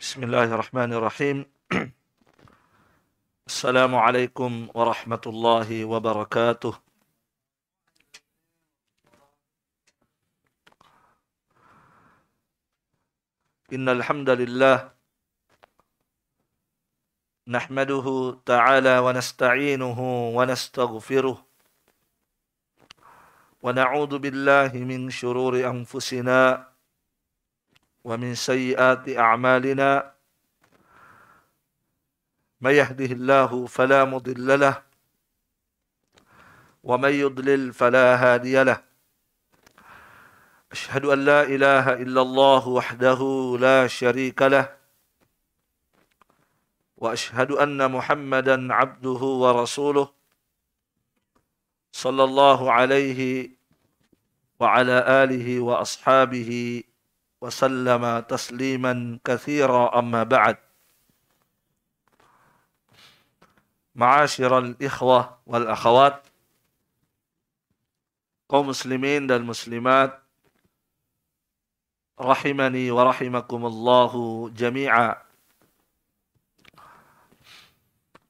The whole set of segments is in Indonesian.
بسم الله الرحمن الرحيم السلام عليكم ورحمة الله وبركاته إن الحمد لله نحمده تعالى ونستعينه ونستغفره ونعوذ بالله من شرور أنفسنا ومن سيئات أعمالنا من يهده الله فلا مضل له ومن يضلل فلا هادي له أشهد أن لا إله إلا الله وحده لا شريك له وأشهد أن محمدا عبده ورسوله صلى الله عليه وعلى آله وأصحابه وسلم تسليما كثيرا أما بعد معاشر الإخوة والأخوات kaum muslimin dan muslimat rahimani wa rahimakumullahu jami'a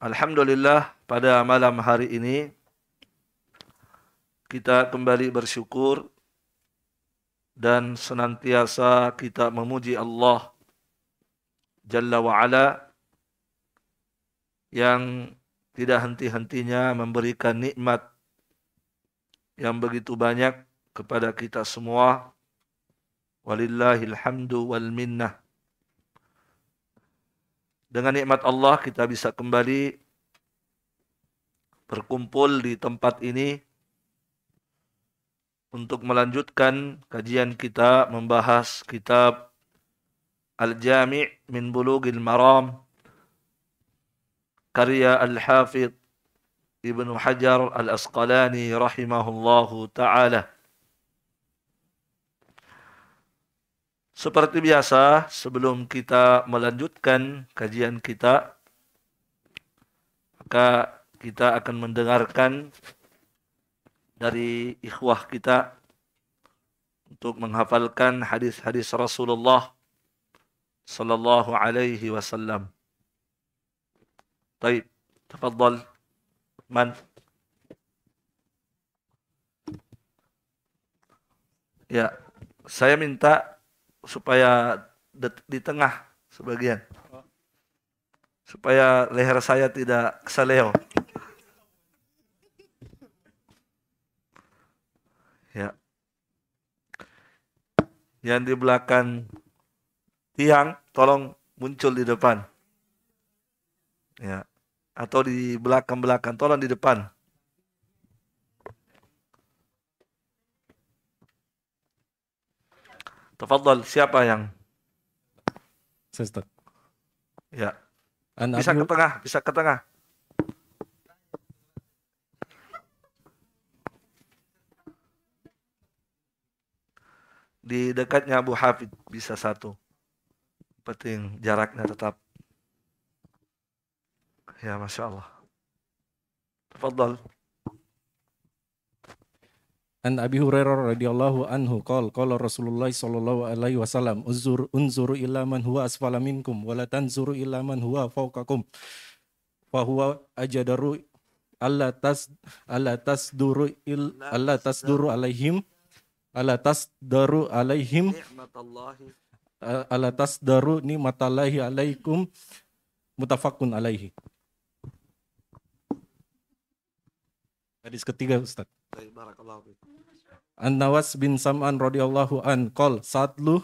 Alhamdulillah pada malam hari ini kita kembali bersyukur dan senantiasa kita memuji Allah Jalla wa'ala yang tidak henti-hentinya memberikan nikmat yang begitu banyak kepada kita semua. Walillahil hamdu wal minnah. Dengan nikmat Allah kita bisa kembali berkumpul di tempat ini untuk melanjutkan kajian kita membahas kitab Al-Jami' min Bulughil Maram karya Al-Hafidh Ibnu Hajar Al-Asqalani rahimahullahu taala. Seperti biasa, sebelum kita melanjutkan kajian kita, maka kita akan mendengarkan dari ikhwah kita untuk menghafalkan hadis-hadis Rasulullah sallallahu alaihi wasallam. Baik, tafadhal man Ya, saya minta supaya di tengah sebagian oh. supaya leher saya tidak kesaleo. ya yang di belakang tiang tolong muncul di depan ya atau di belakang belakang tolong di depan Tafadhal siapa yang Ustaz. Ya. Bisa ke tengah, bisa ke tengah. di dekatnya Abu Hafid bisa satu penting jaraknya tetap ya masya Allah Fadl An Abi Hurairah radhiyallahu anhu qol qala Rasulullah sallallahu alaihi wasallam unzur unzuru ila man huwa asfala minkum wala la tanzuru ila man huwa fawqakum fa huwa ajadaru alla tas alla tasduru il alla tasduru alaihim ala daru alaihim ala ni matalahi alaikum mutafakun alaihi. Hadis ketiga Ustaz. An-Nawas bin Sam'an radhiyallahu an qol satlu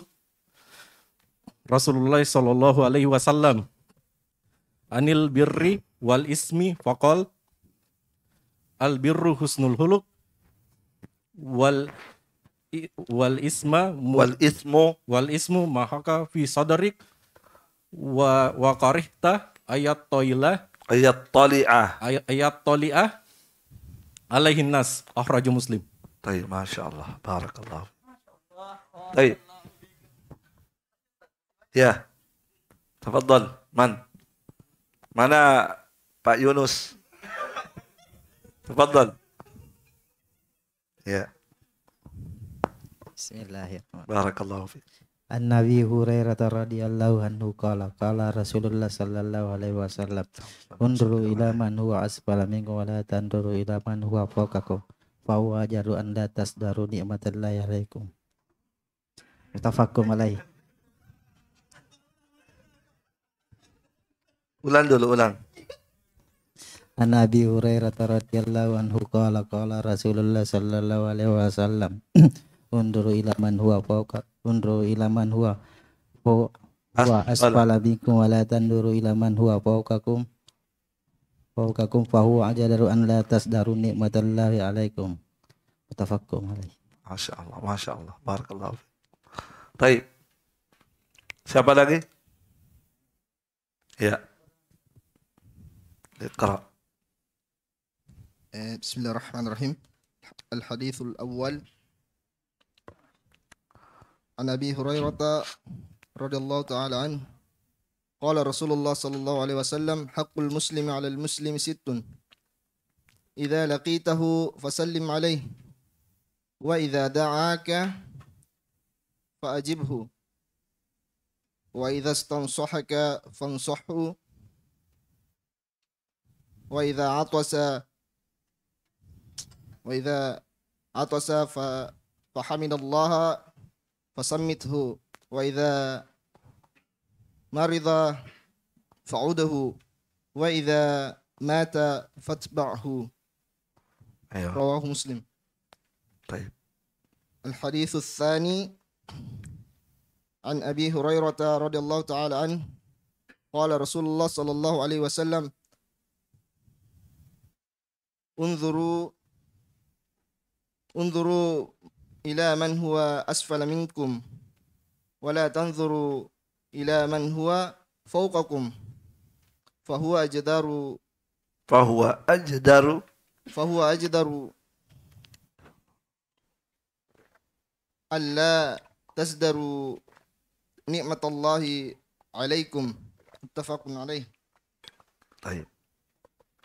Rasulullah sallallahu alaihi wasallam anil birri wal ismi faqal al birru husnul huluk wal wal isma wal ismu wal ismu mahaka fi sadarik wa wa qarihta ayat toilah ayat toliah ayat toliah alaihin nas akhraju muslim طيب masyaallah barakallah الله ya tafadhal man mana pak yunus tafadhal ya yeah. Bismillahirrahmanirrahim. Barakallahu fiik. An Nabi Hurairah radhiyallahu anhu qala qala Rasulullah sallallahu alaihi wasallam Unduru ila man huwa asfala minkum wa la tanduru ila man huwa fawqakum fa huwa jaru la tasdaru ni'matallahi alaikum Tafakkum alaihi Ulang dulu, ulang. An Nabi Hurairah radhiyallahu anhu qala qala Rasulullah sallallahu alaihi wasallam unduru ila man huwa fawqa unduru ila man huwa huwa ah, asfala bikum wa la tanduru ila man huwa fawqakum fawqakum fa huwa ajdaru an la tasdaru nikmatallahi alaikum mutafakkum alaih masyaallah masyaallah barakallahu Barakallah Baik Siapa lagi? Ya اقرأ بسم الله الرحمن الرحيم الحديث الأول عن أبي هريرة رضي الله تعالى عنه قال رسول الله صلى الله عليه وسلم حق المسلم على المسلم ست إذا لقيته فسلم عليه وإذا دعاك فأجبه وإذا استنصحك فانصحه وإذا عطس وإذا عطس فحمد الله فصمته وإذا مرض فعوده وإذا مات فاتبعه أيوة. رواه مسلم طيب الحديث الثاني عن أبي هريرة رضي الله تعالى عنه قال رسول الله صلى الله عليه وسلم انظروا انظروا إلى من هو أسفل منكم ولا تنظروا إلى من هو فوقكم فهو أجدر فهو أجدر فهو أجدر ألا تزدروا نعمة الله عليكم متفق عليه طيب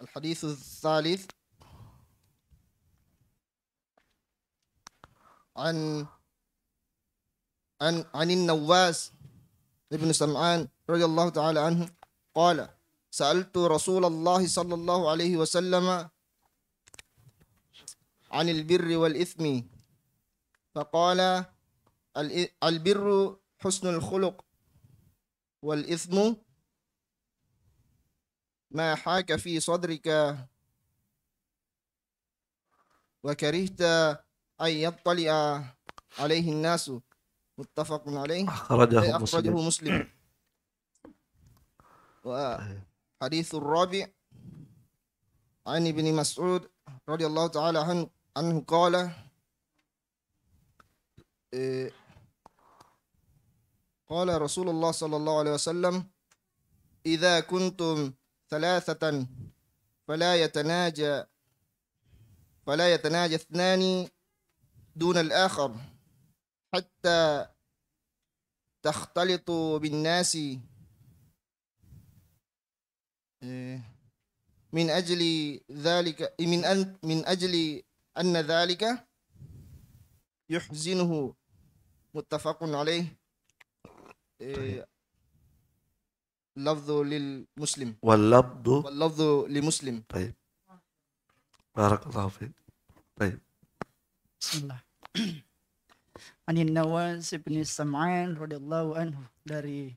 الحديث الثالث عن عن عن النواس بن سمعان رضي الله تعالى عنه قال سألت رسول الله صلى الله عليه وسلم عن البر والإثم فقال البر حسن الخلق والإثم ما حاك في صدرك وكرهت أن يطلع عليه الناس متفق عليه أخرجه, أخرجه مسلم, مسلم. وحديث الرابع عن ابن مسعود رضي الله تعالى عنه قال آه، قال رسول الله صلى الله عليه وسلم إذا كنتم ثلاثة فلا يتناجى فلا يتناجى اثنان دون الآخر حتى تختلط بالناس إيه، من أجل ذلك من أن من أجل أن ذلك يحزنه متفق عليه إيه، لفظ للمسلم واللفظ واللفظ لمسلم طيب بارك الله فيك طيب Bismillah. Anin Nawas ibn Sam'an radhiyallahu anhu dari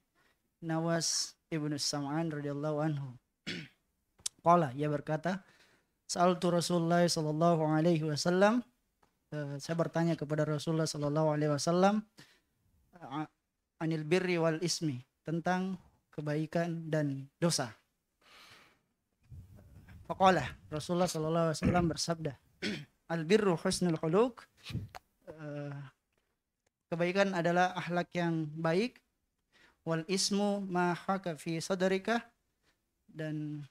Nawas ibn Sam'an radhiyallahu anhu. Qala ia berkata, tu Rasulullah sallallahu alaihi wasallam eh, saya bertanya kepada Rasulullah sallallahu alaihi wasallam anil birri wal ismi tentang kebaikan dan dosa. Faqala Rasulullah sallallahu alaihi wasallam bersabda, albirru husnul khuluk. Eh, kebaikan adalah akhlak yang baik wal ismu ma haka fi sadarika. dan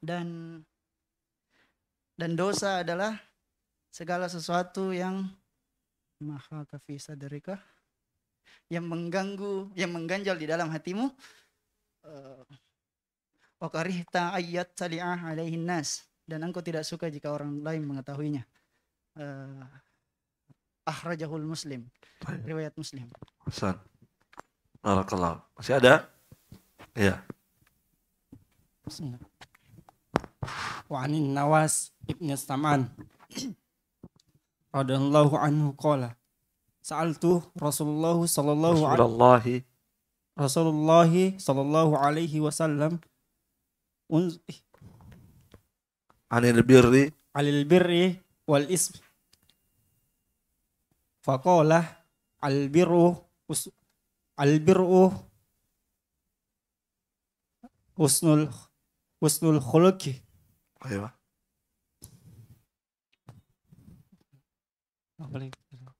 dan dan dosa adalah segala sesuatu yang maha kafi sadarika yang mengganggu yang mengganjal di dalam hatimu eh, wa karihta ayyat sali'ah alaihin nas dan engkau tidak suka jika orang lain mengetahuinya. Uh, eh, ahrajahul Muslim. Riwayat Muslim. Hasan. Barakallah. Masih ada? Iya. Bismillah. Wa anin Nawas ibn Saman radhiyallahu anhu qala Sa'altu Rasulullah sallallahu alaihi Rasulullah sallallahu alaihi wasallam anil birri alil birri wal ism faqala al birru al birru husnul husnul khuluqi ايوه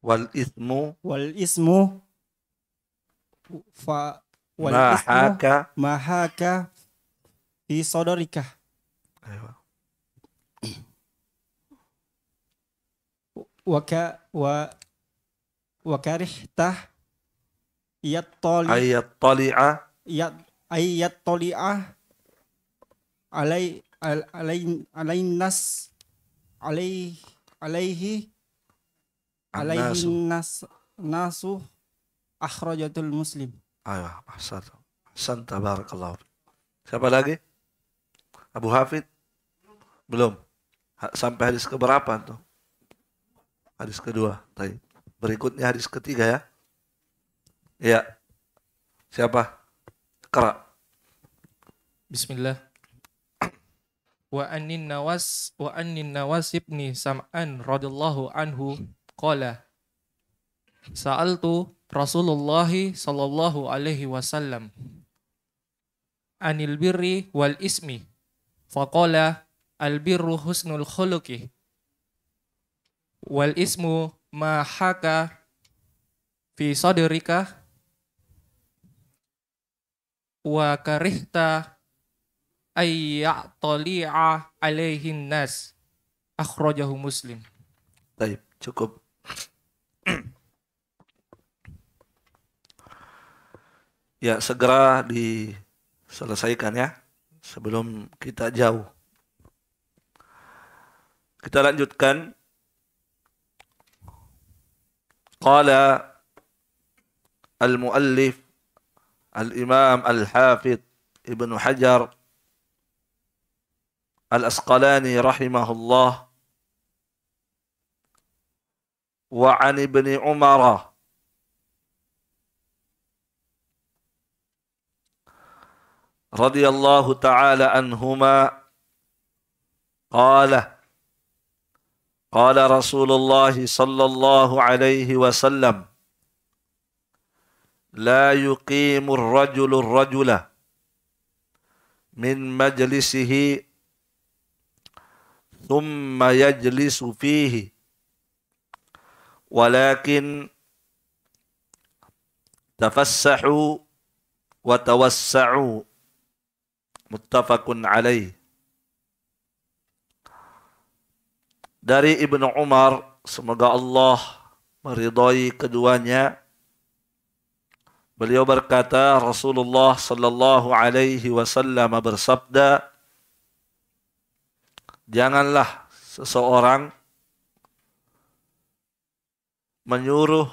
wal ismu wal ismu fa wal mahaka mahaka fi sodorika Ayo. waka wa wakarihtah iyat toli ayat toli'ah iyat ayat toli'ah alai alai alai nas alai alaihi alai nas nasu akhrajatul muslim ayah ahsan ahsan tabarakallah siapa lagi Abu Hafid belum sampai hadis keberapa tuh Hadis kedua. tapi Berikutnya hadis ketiga ya. Ya. Siapa? Kera. Bismillah. Wa anin nawas wa anin nawas ibni Sam'an radhiyallahu anhu qala Sa'altu Rasulullah sallallahu alaihi wasallam anil birri wal ismi faqala al birru husnul khuluqi wal ismu mahaka fi sadrika wa karihta ayya'tali'a alaihin nas akhrajahu muslim Baik, cukup ya segera diselesaikan ya sebelum kita jauh kita lanjutkan قال المؤلف الإمام الحافظ ابن حجر الأسقلاني رحمه الله وعن ابن عمر رضي الله تعالى عنهما قال قال رسول الله صلى الله عليه وسلم لا يقيم الرجل الرجل من مجلسه ثم يجلس فيه ولكن تفسحوا وتوسعوا متفق عليه dari Ibnu Umar semoga Allah meridhai keduanya beliau berkata Rasulullah sallallahu alaihi wasallam bersabda janganlah seseorang menyuruh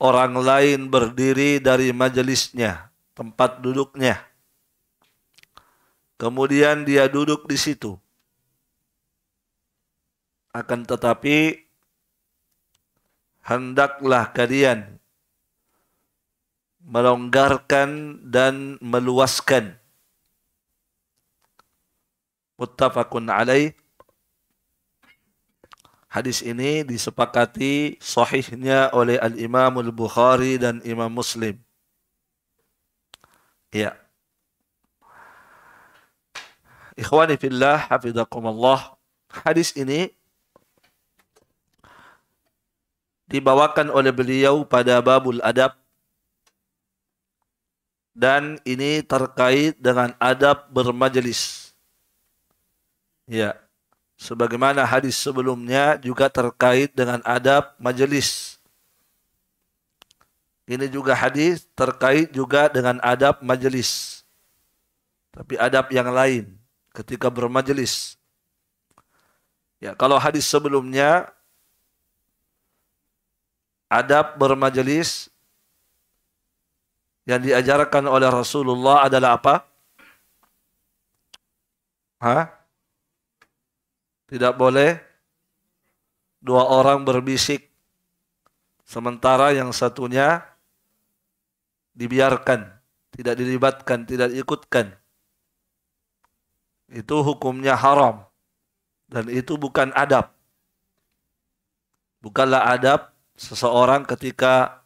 orang lain berdiri dari majelisnya tempat duduknya kemudian dia duduk di situ akan tetapi hendaklah kalian melonggarkan dan meluaskan. Muttafaqun alaih. Hadis ini disepakati sahihnya oleh Al-Imam Al-Bukhari dan Imam Muslim. Ya. Ikhwani fillah, hafizakumullah. Hadis ini dibawakan oleh beliau pada babul adab dan ini terkait dengan adab bermajelis. Ya. Sebagaimana hadis sebelumnya juga terkait dengan adab majelis. Ini juga hadis terkait juga dengan adab majelis. Tapi adab yang lain ketika bermajelis. Ya, kalau hadis sebelumnya adab bermajelis yang diajarkan oleh Rasulullah adalah apa? Hah? Tidak boleh dua orang berbisik sementara yang satunya dibiarkan, tidak dilibatkan, tidak diikutkan. Itu hukumnya haram dan itu bukan adab. Bukanlah adab seseorang ketika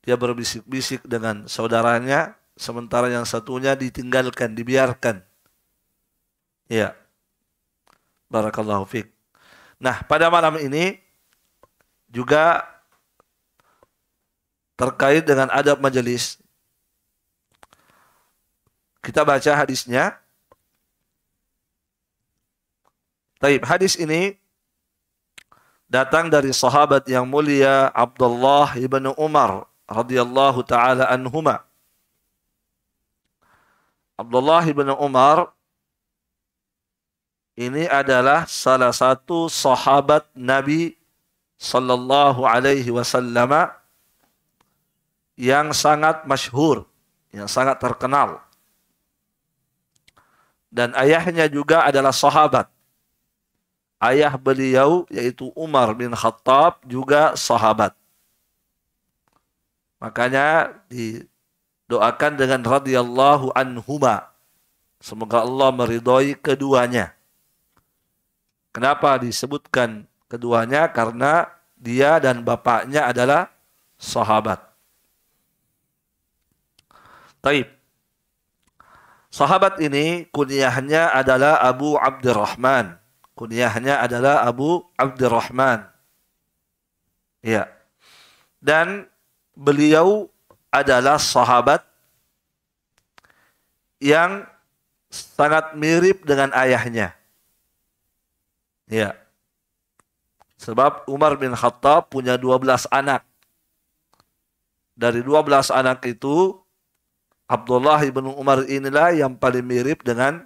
dia berbisik-bisik dengan saudaranya sementara yang satunya ditinggalkan, dibiarkan. Ya. Barakallahu fiik. Nah, pada malam ini juga terkait dengan adab majelis. Kita baca hadisnya. Taib, hadis ini datang dari sahabat yang mulia Abdullah ibnu Umar radhiyallahu taala anhuma. Abdullah ibnu Umar ini adalah salah satu sahabat Nabi sallallahu alaihi wasallam yang sangat masyhur, yang sangat terkenal. Dan ayahnya juga adalah sahabat ayah beliau yaitu Umar bin Khattab juga sahabat. Makanya didoakan dengan radhiyallahu anhuma. Semoga Allah meridhoi keduanya. Kenapa disebutkan keduanya? Karena dia dan bapaknya adalah sahabat. Taib. Sahabat ini kunyahnya adalah Abu Abdurrahman. Kunyahnya adalah Abu Abdurrahman. Ya. Dan beliau adalah sahabat yang sangat mirip dengan ayahnya. Ya. Sebab Umar bin Khattab punya 12 anak. Dari 12 anak itu, Abdullah bin Umar inilah yang paling mirip dengan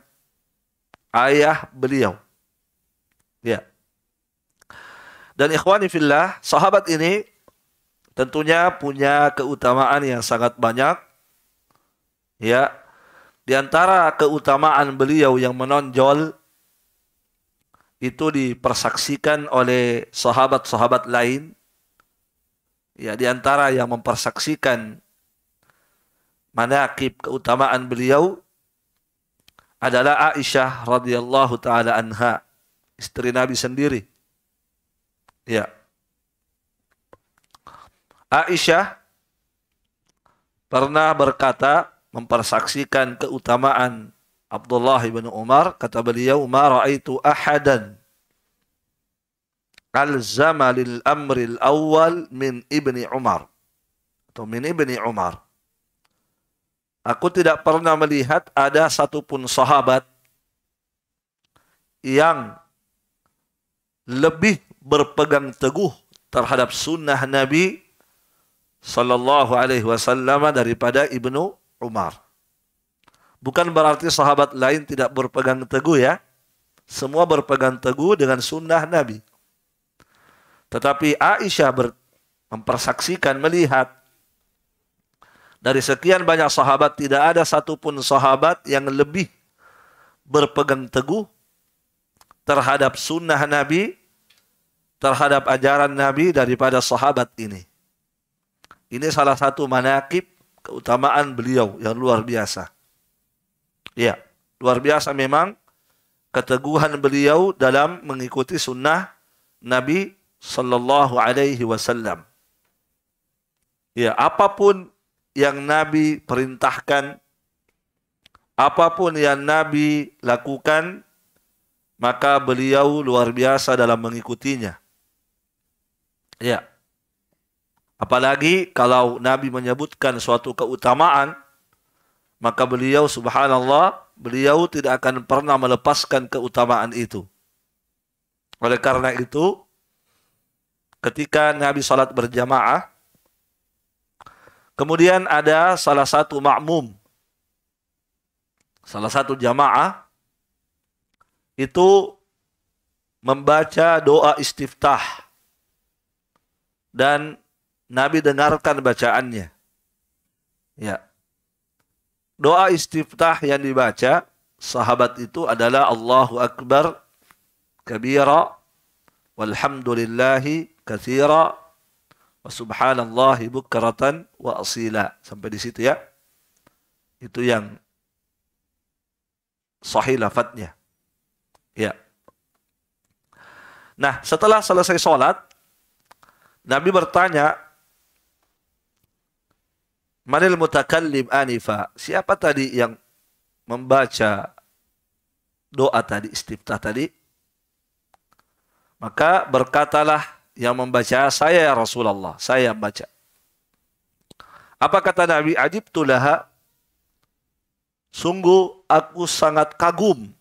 ayah beliau. Dan ikhwani fillah, sahabat ini tentunya punya keutamaan yang sangat banyak. Ya. Di antara keutamaan beliau yang menonjol itu dipersaksikan oleh sahabat-sahabat lain. Ya, di antara yang mempersaksikan manaqib keutamaan beliau adalah Aisyah radhiyallahu taala anha, istri Nabi sendiri Ya. Aisyah pernah berkata mempersaksikan keutamaan Abdullah bin Umar kata beliau ma raaitu ahadan alzama lil amri al awal min ibni Umar atau min ibni Umar Aku tidak pernah melihat ada satupun sahabat yang lebih berpegang teguh terhadap sunnah Nabi Sallallahu Alaihi Wasallam daripada Ibnu Umar. Bukan berarti sahabat lain tidak berpegang teguh ya. Semua berpegang teguh dengan sunnah Nabi. Tetapi Aisyah mempersaksikan melihat dari sekian banyak sahabat tidak ada satupun sahabat yang lebih berpegang teguh terhadap sunnah Nabi terhadap ajaran Nabi daripada sahabat ini. Ini salah satu manakib keutamaan beliau yang luar biasa. Ya, luar biasa memang keteguhan beliau dalam mengikuti sunnah Nabi Sallallahu Alaihi Wasallam. Ya, apapun yang Nabi perintahkan, apapun yang Nabi lakukan, maka beliau luar biasa dalam mengikutinya. Ya. Apalagi kalau Nabi menyebutkan suatu keutamaan, maka beliau subhanallah, beliau tidak akan pernah melepaskan keutamaan itu. Oleh karena itu, ketika Nabi salat berjamaah, kemudian ada salah satu makmum, salah satu jamaah, itu membaca doa istiftah dan Nabi dengarkan bacaannya. Ya. Doa istiftah yang dibaca sahabat itu adalah Allahu Akbar kabira walhamdulillahi kathira wa subhanallahi bukratan wa asila. Sampai di situ ya. Itu yang sahih lafadznya. Ya. Nah, setelah selesai sholat, Nabi bertanya, Manil mutakallim anifa. Siapa tadi yang membaca doa tadi, istiftah tadi? Maka berkatalah yang membaca, saya ya Rasulullah, saya yang baca. Apa kata Nabi? Ajib tulaha. Sungguh aku sangat kagum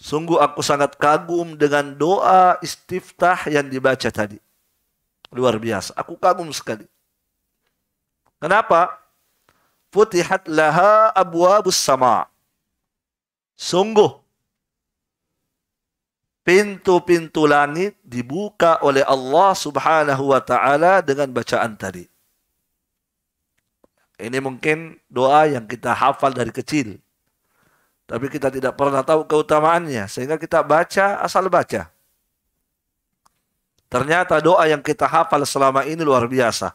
Sungguh aku sangat kagum dengan doa istiftah yang dibaca tadi. Luar biasa. Aku kagum sekali. Kenapa? Futihat laha abwabus sama. Sungguh. Pintu-pintu langit dibuka oleh Allah subhanahu wa ta'ala dengan bacaan tadi. Ini mungkin doa yang kita hafal dari kecil. Tapi kita tidak pernah tahu keutamaannya. Sehingga kita baca asal baca. Ternyata doa yang kita hafal selama ini luar biasa.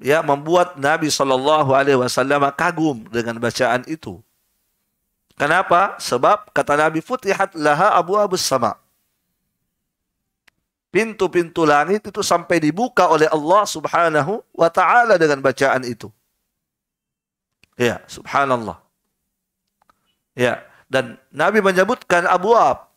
Ya, membuat Nabi Shallallahu Alaihi Wasallam kagum dengan bacaan itu. Kenapa? Sebab kata Nabi Futihat laha abu abu sama. Pintu-pintu langit itu sampai dibuka oleh Allah Subhanahu wa taala dengan bacaan itu. Ya, subhanallah. Ya, dan Nabi menyebutkan abwab.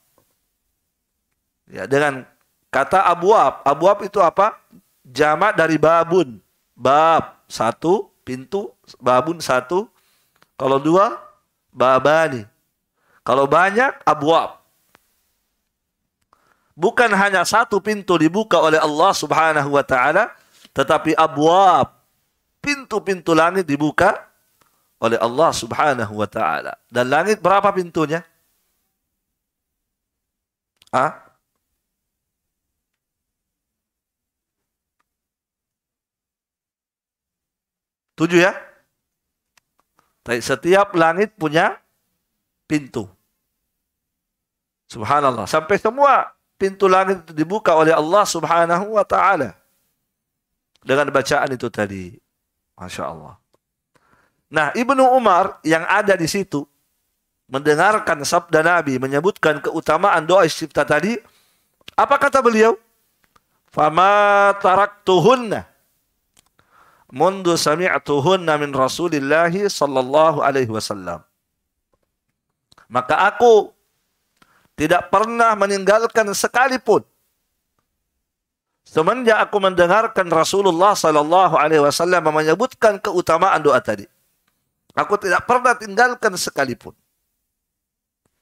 Ya, dengan kata Abu Abwab itu apa? Jamak dari babun. Bab satu pintu, babun satu. Kalau dua babani. Kalau banyak abwab. Bukan hanya satu pintu dibuka oleh Allah Subhanahu wa taala, tetapi abwab pintu-pintu langit dibuka oleh Allah Subhanahu wa taala. Dan langit berapa pintunya? Ah? Tujuh ya? Tapi setiap langit punya pintu. Subhanallah. Sampai semua pintu langit itu dibuka oleh Allah Subhanahu wa taala. Dengan bacaan itu tadi. Masya Allah. Nah, Ibnu Umar yang ada di situ mendengarkan sabda Nabi menyebutkan keutamaan doa istifta tadi, apa kata beliau? Fama taraktuhunna mundu sami'tuhunna min Rasulillah sallallahu alaihi wasallam. Maka aku tidak pernah meninggalkan sekalipun semenjak aku mendengarkan Rasulullah sallallahu alaihi wasallam menyebutkan keutamaan doa tadi. Aku tidak pernah tinggalkan sekalipun.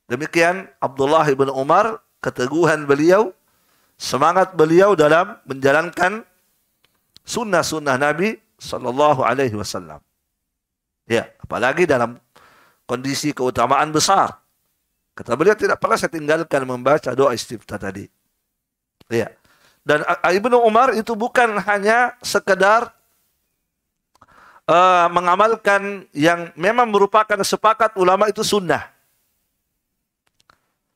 Demikian Abdullah bin Umar, keteguhan beliau, semangat beliau dalam menjalankan sunnah-sunnah Nabi Sallallahu Alaihi Wasallam. Ya, apalagi dalam kondisi keutamaan besar. Kata beliau tidak pernah saya tinggalkan membaca doa istiftah tadi. Ya. Dan Ibnu Umar itu bukan hanya sekedar uh, mengamalkan yang memang merupakan sepakat ulama itu sunnah.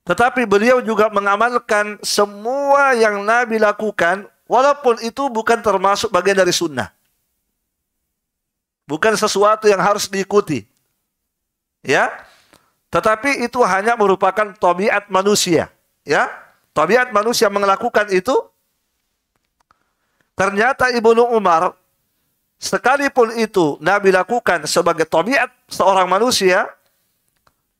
Tetapi beliau juga mengamalkan semua yang Nabi lakukan, walaupun itu bukan termasuk bagian dari sunnah. Bukan sesuatu yang harus diikuti. Ya, tetapi itu hanya merupakan tabiat manusia. Ya, tabiat manusia melakukan itu. Ternyata Ibnu Umar Sekalipun itu Nabi lakukan sebagai tabiat seorang manusia,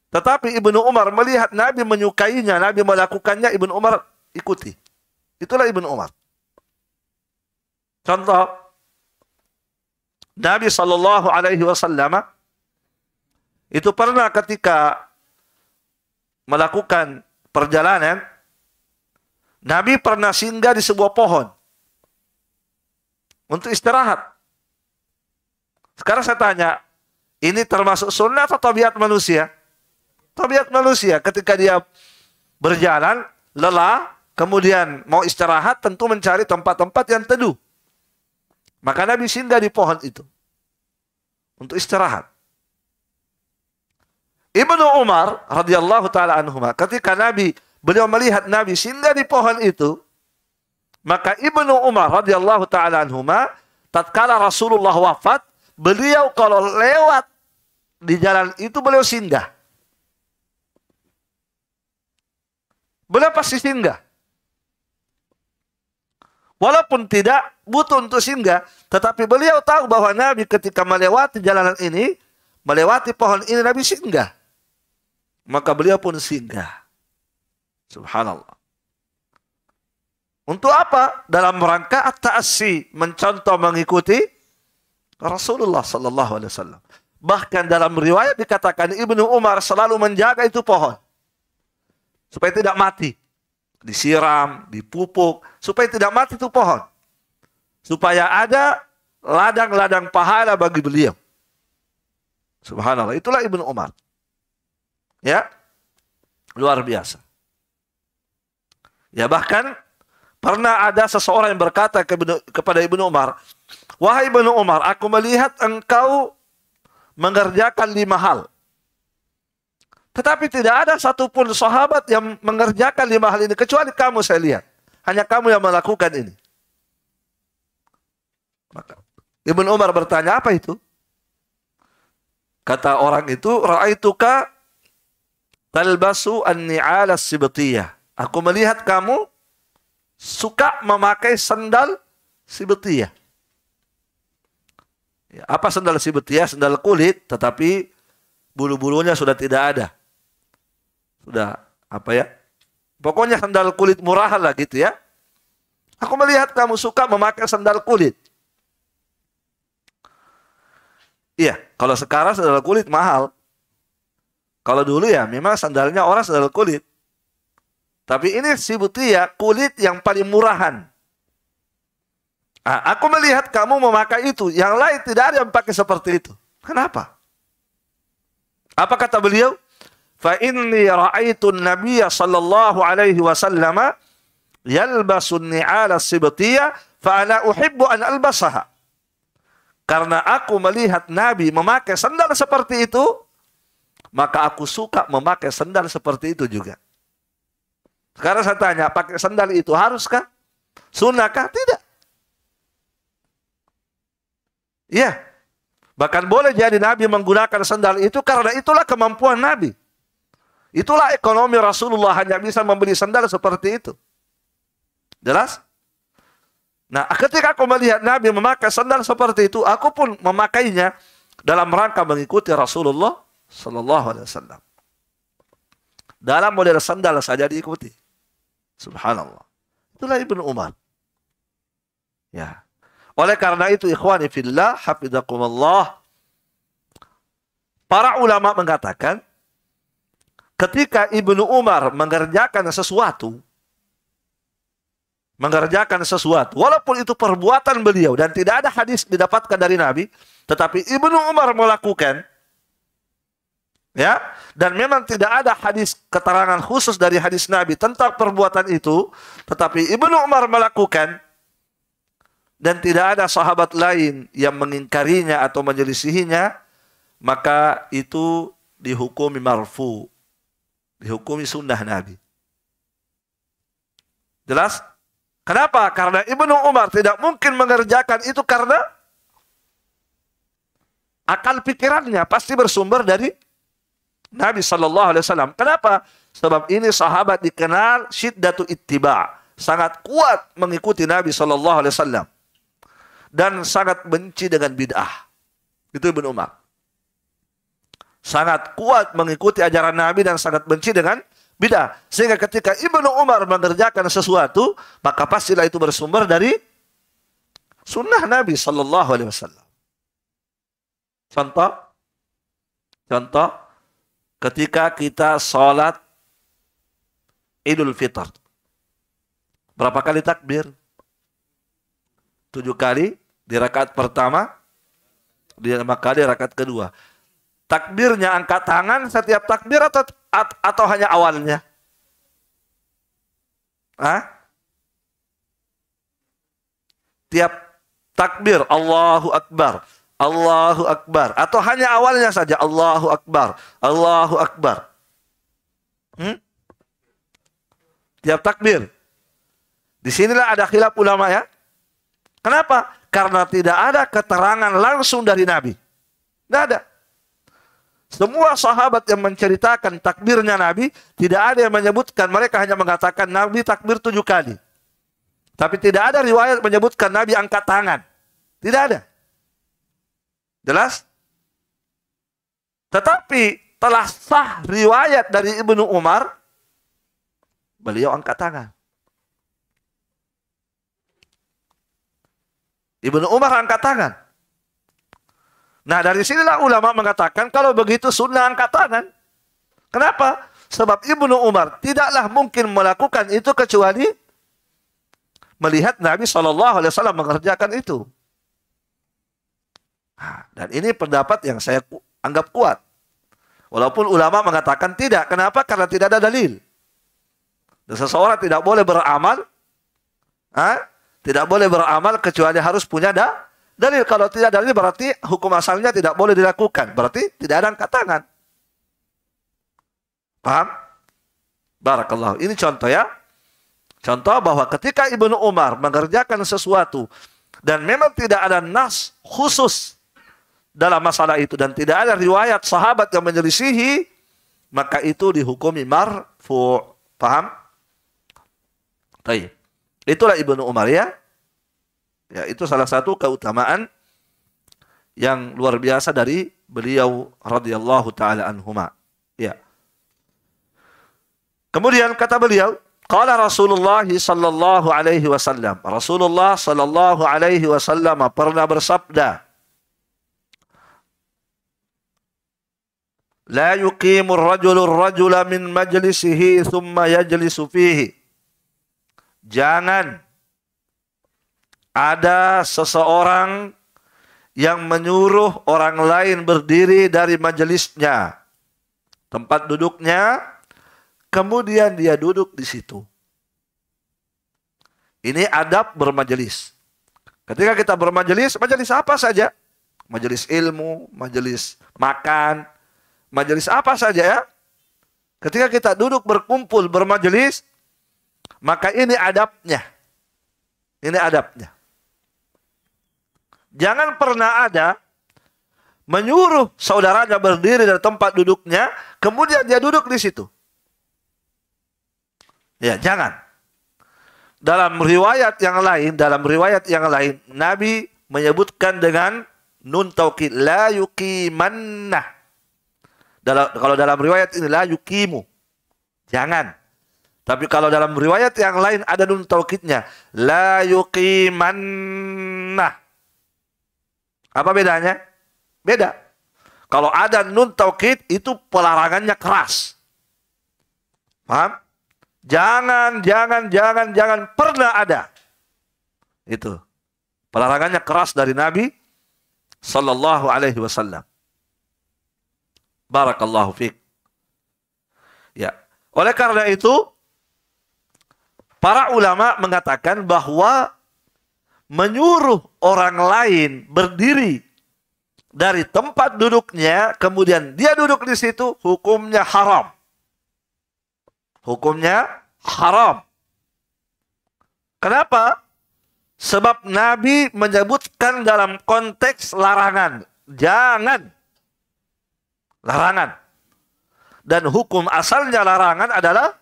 tetapi Ibnu Umar melihat Nabi menyukainya, Nabi melakukannya, Ibnu Umar ikuti. Itulah Ibnu Umar. Contoh, Nabi Shallallahu Alaihi Wasallam itu pernah ketika melakukan perjalanan, Nabi pernah singgah di sebuah pohon untuk istirahat. Sekarang saya tanya, ini termasuk sunnah atau tabiat manusia? Tabiat manusia ketika dia berjalan, lelah, kemudian mau istirahat tentu mencari tempat-tempat yang teduh. Maka Nabi singgah di pohon itu untuk istirahat. Ibnu Umar radhiyallahu taala anhuma ketika Nabi beliau melihat Nabi singgah di pohon itu maka Ibnu Umar radhiyallahu taala anhuma tatkala Rasulullah wafat Beliau kalau lewat di jalan itu beliau singgah. Beliau pasti singgah. Walaupun tidak butuh untuk singgah, tetapi beliau tahu bahwa Nabi ketika melewati jalanan ini, melewati pohon ini Nabi singgah. Maka beliau pun singgah. Subhanallah. Untuk apa? Dalam rangka at-ta'assi, mencontoh mengikuti Rasulullah Sallallahu Alaihi Wasallam. Bahkan dalam riwayat dikatakan Ibnu Umar selalu menjaga itu pohon supaya tidak mati. Disiram, dipupuk supaya tidak mati itu pohon. Supaya ada ladang-ladang pahala bagi beliau. Subhanallah, itulah Ibnu Umar. Ya. Luar biasa. Ya bahkan Pernah ada seseorang yang berkata kepada Ibnu Umar, "Wahai Ibnu Umar, aku melihat engkau mengerjakan lima hal." Tetapi tidak ada satupun sahabat yang mengerjakan lima hal ini kecuali kamu saya lihat. Hanya kamu yang melakukan ini. Maka Ibnu Umar bertanya, "Apa itu?" Kata orang itu, "Ra'aituka talbasu an-ni'ala sibtiyah." Aku melihat kamu suka memakai sendal sibetia. Ya? ya, apa sendal sibetia? Ya? sendal kulit, tetapi bulu-bulunya sudah tidak ada. Sudah apa ya? Pokoknya sendal kulit murah lah gitu ya. Aku melihat kamu suka memakai sendal kulit. Iya, kalau sekarang sendal kulit mahal. Kalau dulu ya memang sandalnya orang sandal kulit. Tapi ini Butia kulit yang paling murahan. Nah, aku melihat kamu memakai itu. Yang lain tidak ada yang pakai seperti itu. Kenapa? Apa kata beliau? Fa inni ra'aitun nabiyya sallallahu alaihi wasallam yalbasu ni'ala sibtiyya fa ana uhibbu an albasaha. Karena aku melihat Nabi memakai sandal seperti itu, maka aku suka memakai sandal seperti itu juga. Sekarang saya tanya, pakai sendal itu haruskah? Sunnahkah? Tidak. Iya. Bahkan boleh jadi Nabi menggunakan sendal itu karena itulah kemampuan Nabi. Itulah ekonomi Rasulullah hanya bisa membeli sendal seperti itu. Jelas? Nah, ketika aku melihat Nabi memakai sendal seperti itu, aku pun memakainya dalam rangka mengikuti Rasulullah Sallallahu Alaihi Wasallam. Dalam model sandal saja diikuti. Subhanallah. Itulah Ibnu Umar. Ya. Oleh karena itu ikhwani fillah hafizakumullah para ulama mengatakan ketika Ibnu Umar mengerjakan sesuatu mengerjakan sesuatu walaupun itu perbuatan beliau dan tidak ada hadis didapatkan dari Nabi tetapi Ibnu Umar melakukan Ya, dan memang tidak ada hadis keterangan khusus dari hadis Nabi tentang perbuatan itu, tetapi Ibnu Umar melakukan dan tidak ada sahabat lain yang mengingkarinya atau menyelisihinya, maka itu dihukumi marfu, dihukumi sunnah Nabi. Jelas? Kenapa? Karena Ibnu Umar tidak mungkin mengerjakan itu karena akal pikirannya pasti bersumber dari Nabi Shallallahu Alaihi Wasallam. Kenapa? Sebab ini sahabat dikenal syiddatu ittiba, sangat kuat mengikuti Nabi Shallallahu Alaihi Wasallam dan sangat benci dengan bid'ah. Itu Ibn Umar. Sangat kuat mengikuti ajaran Nabi dan sangat benci dengan bid'ah. Sehingga ketika Ibnu Umar mengerjakan sesuatu, maka pastilah itu bersumber dari sunnah Nabi Shallallahu Alaihi Wasallam. Contoh, contoh ketika kita sholat Idul Fitr. Berapa kali takbir? Tujuh kali di rakaat pertama, di lima kali rakaat kedua. Takbirnya angkat tangan setiap takbir atau atau hanya awalnya? Hah? Tiap takbir Allahu Akbar Allahu Akbar. Atau hanya awalnya saja Allahu Akbar, Allahu Akbar. Hmm? Tiap takbir. di sinilah ada khilaf ulama ya. Kenapa? Karena tidak ada keterangan langsung dari Nabi. Tidak ada. Semua sahabat yang menceritakan takbirnya Nabi, tidak ada yang menyebutkan. Mereka hanya mengatakan Nabi takbir tujuh kali. Tapi tidak ada riwayat menyebutkan Nabi angkat tangan. Tidak ada. Jelas? Tetapi telah sah riwayat dari Ibnu Umar, beliau angkat tangan. Ibnu Umar angkat tangan. Nah dari sinilah ulama mengatakan kalau begitu sunnah angkat tangan. Kenapa? Sebab Ibnu Umar tidaklah mungkin melakukan itu kecuali melihat Nabi Shallallahu Alaihi Wasallam mengerjakan itu. Nah, dan ini pendapat yang saya anggap kuat. Walaupun ulama mengatakan tidak. Kenapa? Karena tidak ada dalil. Dan seseorang tidak boleh beramal. Ha? Tidak boleh beramal kecuali harus punya da dalil. Kalau tidak dalil berarti hukum asalnya tidak boleh dilakukan. Berarti tidak ada angkat tangan. Paham? Barakallah. Ini contoh ya. Contoh bahwa ketika Ibnu Umar mengerjakan sesuatu dan memang tidak ada nas khusus dalam masalah itu dan tidak ada riwayat sahabat yang menyelisihi maka itu dihukumi marfu paham Baik. itulah Ibnu Umar ya ya itu salah satu keutamaan yang luar biasa dari beliau radhiyallahu taala anhuma ya kemudian kata beliau "kala Rasulullah sallallahu alaihi wasallam Rasulullah sallallahu alaihi wasallam pernah bersabda La yuqimur rajulur rajula min majlisihi thumma yajlisu fihi. Jangan ada seseorang yang menyuruh orang lain berdiri dari majelisnya, tempat duduknya, kemudian dia duduk di situ. Ini adab bermajelis. Ketika kita bermajelis, majelis apa saja? Majelis ilmu, majelis makan, majelis apa saja ya. Ketika kita duduk berkumpul bermajelis, maka ini adabnya. Ini adabnya. Jangan pernah ada menyuruh saudaranya berdiri dari tempat duduknya, kemudian dia duduk di situ. Ya, jangan. Dalam riwayat yang lain, dalam riwayat yang lain, Nabi menyebutkan dengan nun taukid la yuqimannah. Dalam, kalau dalam riwayat inilah yukimu. Jangan. Tapi kalau dalam riwayat yang lain ada nun taukidnya. La yuqimannah. Apa bedanya? Beda. Kalau ada nun taukid itu pelarangannya keras. Paham? Jangan, jangan, jangan, jangan pernah ada. Itu. Pelarangannya keras dari Nabi Sallallahu alaihi wasallam. Barakallahu fiq. Ya. Oleh karena itu para ulama mengatakan bahwa menyuruh orang lain berdiri dari tempat duduknya kemudian dia duduk di situ hukumnya haram. Hukumnya haram. Kenapa? Sebab Nabi menyebutkan dalam konteks larangan. Jangan larangan. Dan hukum asalnya larangan adalah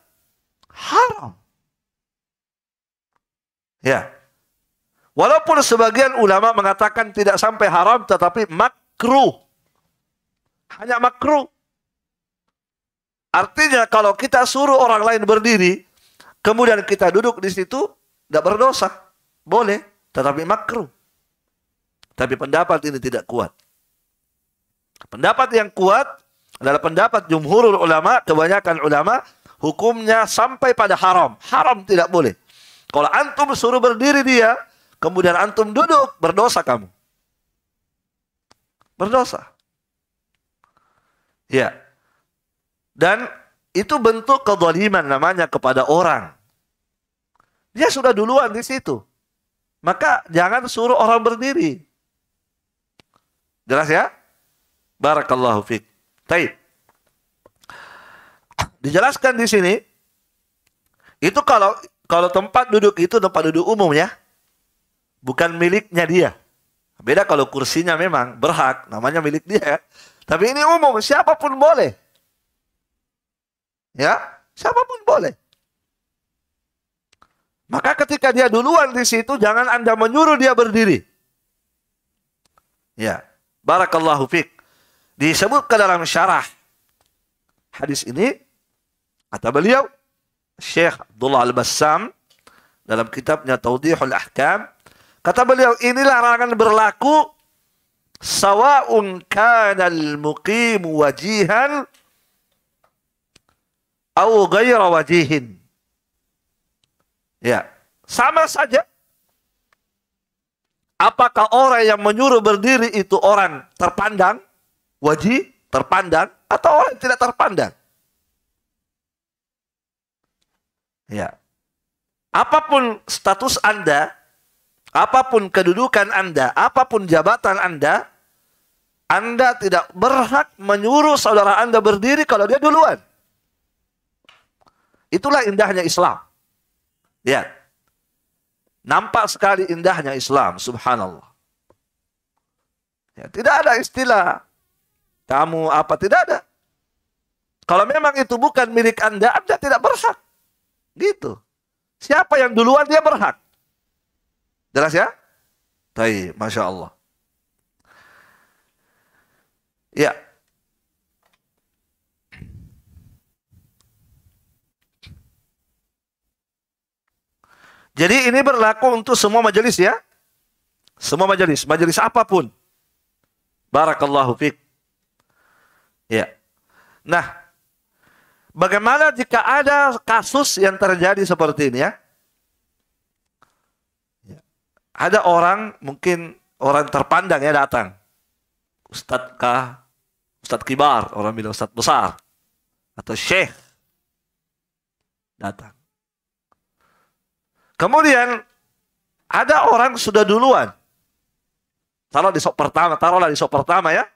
haram. Ya. Walaupun sebagian ulama mengatakan tidak sampai haram tetapi makruh. Hanya makruh. Artinya kalau kita suruh orang lain berdiri, kemudian kita duduk di situ, tidak berdosa. Boleh, tetapi makruh. Tapi pendapat ini tidak kuat. Pendapat yang kuat adalah pendapat jumhurul ulama, kebanyakan ulama, hukumnya sampai pada haram. Haram tidak boleh. Kalau antum suruh berdiri dia, kemudian antum duduk, berdosa kamu. Berdosa. Ya. Dan itu bentuk kezaliman namanya kepada orang. Dia sudah duluan di situ. Maka jangan suruh orang berdiri. Jelas ya? Barakallahu fiq. Baik. Dijelaskan di sini itu kalau kalau tempat duduk itu tempat duduk umum ya. Bukan miliknya dia. Beda kalau kursinya memang berhak, namanya milik dia. Ya. Tapi ini umum, siapapun boleh. Ya, siapapun boleh. Maka ketika dia duluan di situ, jangan Anda menyuruh dia berdiri. Ya, barakallahu fiq disebutkan dalam syarah hadis ini kata beliau Syekh Abdullah Al-Bassam dalam kitabnya Tawdihul Ahkam kata beliau inilah larangan berlaku sawa'un kana al-muqim wajihan au ghayra wajihin ya sama saja apakah orang yang menyuruh berdiri itu orang terpandang wajib terpandang atau orang yang tidak terpandang. Ya. Apapun status Anda, apapun kedudukan Anda, apapun jabatan Anda, Anda tidak berhak menyuruh saudara Anda berdiri kalau dia duluan. Itulah indahnya Islam. Ya. Nampak sekali indahnya Islam, subhanallah. Ya, tidak ada istilah kamu apa tidak ada. Kalau memang itu bukan milik Anda, Anda tidak berhak. Gitu. Siapa yang duluan dia berhak. Jelas ya? Tapi, Masya Allah. Ya. Jadi ini berlaku untuk semua majelis ya. Semua majelis, majelis apapun. Barakallahu fiqh. Ya. Nah, bagaimana jika ada kasus yang terjadi seperti ini ya? ya. Ada orang mungkin orang terpandang ya datang. Ustadz kah? Ustadz kibar, orang bilang ustadz besar. Atau syekh. Datang. Kemudian ada orang sudah duluan. Taruh di sok pertama, taruhlah di sok pertama ya.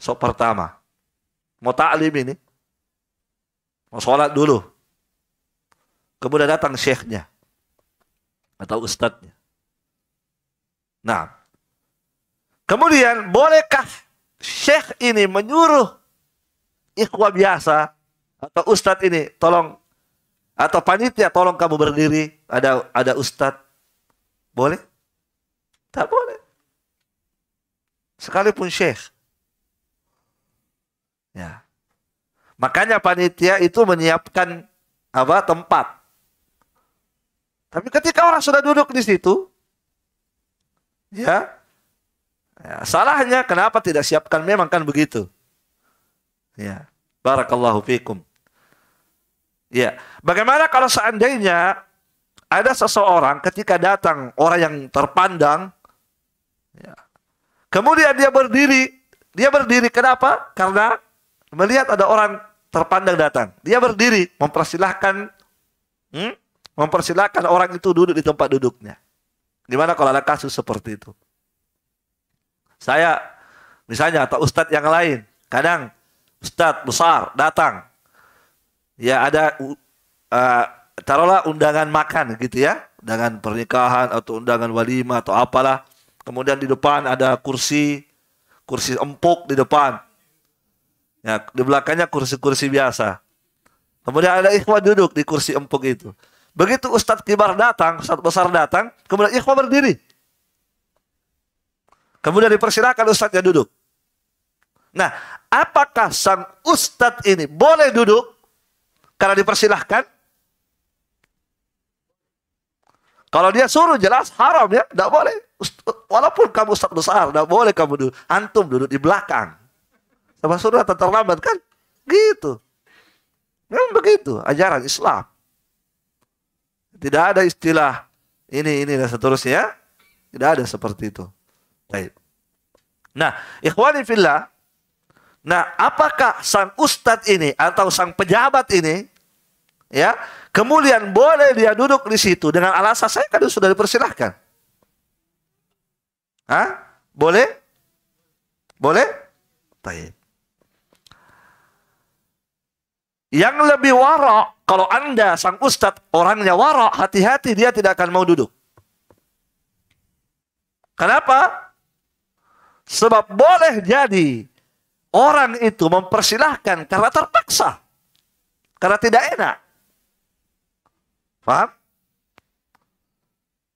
Sok pertama. Mau taklim ini. Mau sholat dulu. Kemudian datang syekhnya. Atau ustadznya. Nah. Kemudian bolehkah syekh ini menyuruh ikhwa biasa atau ustadz ini tolong atau panitia tolong kamu berdiri ada ada ustadz boleh tak boleh sekalipun syekh Ya. Makanya panitia itu menyiapkan apa tempat. Tapi ketika orang sudah duduk di situ, ya, ya salahnya kenapa tidak siapkan memang kan begitu. Ya, barakallahu fikum. Ya, bagaimana kalau seandainya ada seseorang ketika datang orang yang terpandang, ya. kemudian dia berdiri, dia berdiri kenapa? Karena melihat ada orang terpandang datang, dia berdiri mempersilahkan hmm, mempersilahkan orang itu duduk di tempat duduknya. Gimana kalau ada kasus seperti itu? Saya misalnya atau ustadz yang lain, kadang ustadz besar datang, ya ada uh, taruhlah undangan makan gitu ya, dengan pernikahan atau undangan walima atau apalah. Kemudian di depan ada kursi, kursi empuk di depan Ya, di belakangnya kursi-kursi biasa. Kemudian ada ikhwan duduk di kursi empuk itu. Begitu Ustadz Kibar datang, Ustadz Besar datang, kemudian ikhwan berdiri. Kemudian dipersilakan Ustadznya duduk. Nah, apakah sang Ustadz ini boleh duduk karena dipersilahkan? Kalau dia suruh jelas haram ya, tidak boleh. Walaupun kamu Ustadz besar, tidak boleh kamu duduk. Antum duduk di belakang. Sama sunnah atau terlambat kan? Gitu. Memang begitu ajaran Islam. Tidak ada istilah ini, ini, dan seterusnya. Tidak ada seperti itu. Baik. Nah, ikhwani fillah. Nah, apakah sang ustadz ini atau sang pejabat ini ya, kemudian boleh dia duduk di situ dengan alasan saya kan sudah dipersilahkan. Hah? Boleh? Boleh? Baik. Yang lebih warok, kalau Anda sang ustadz orangnya warok, hati-hati dia tidak akan mau duduk. Kenapa? Sebab boleh jadi orang itu mempersilahkan karena terpaksa. Karena tidak enak. Paham?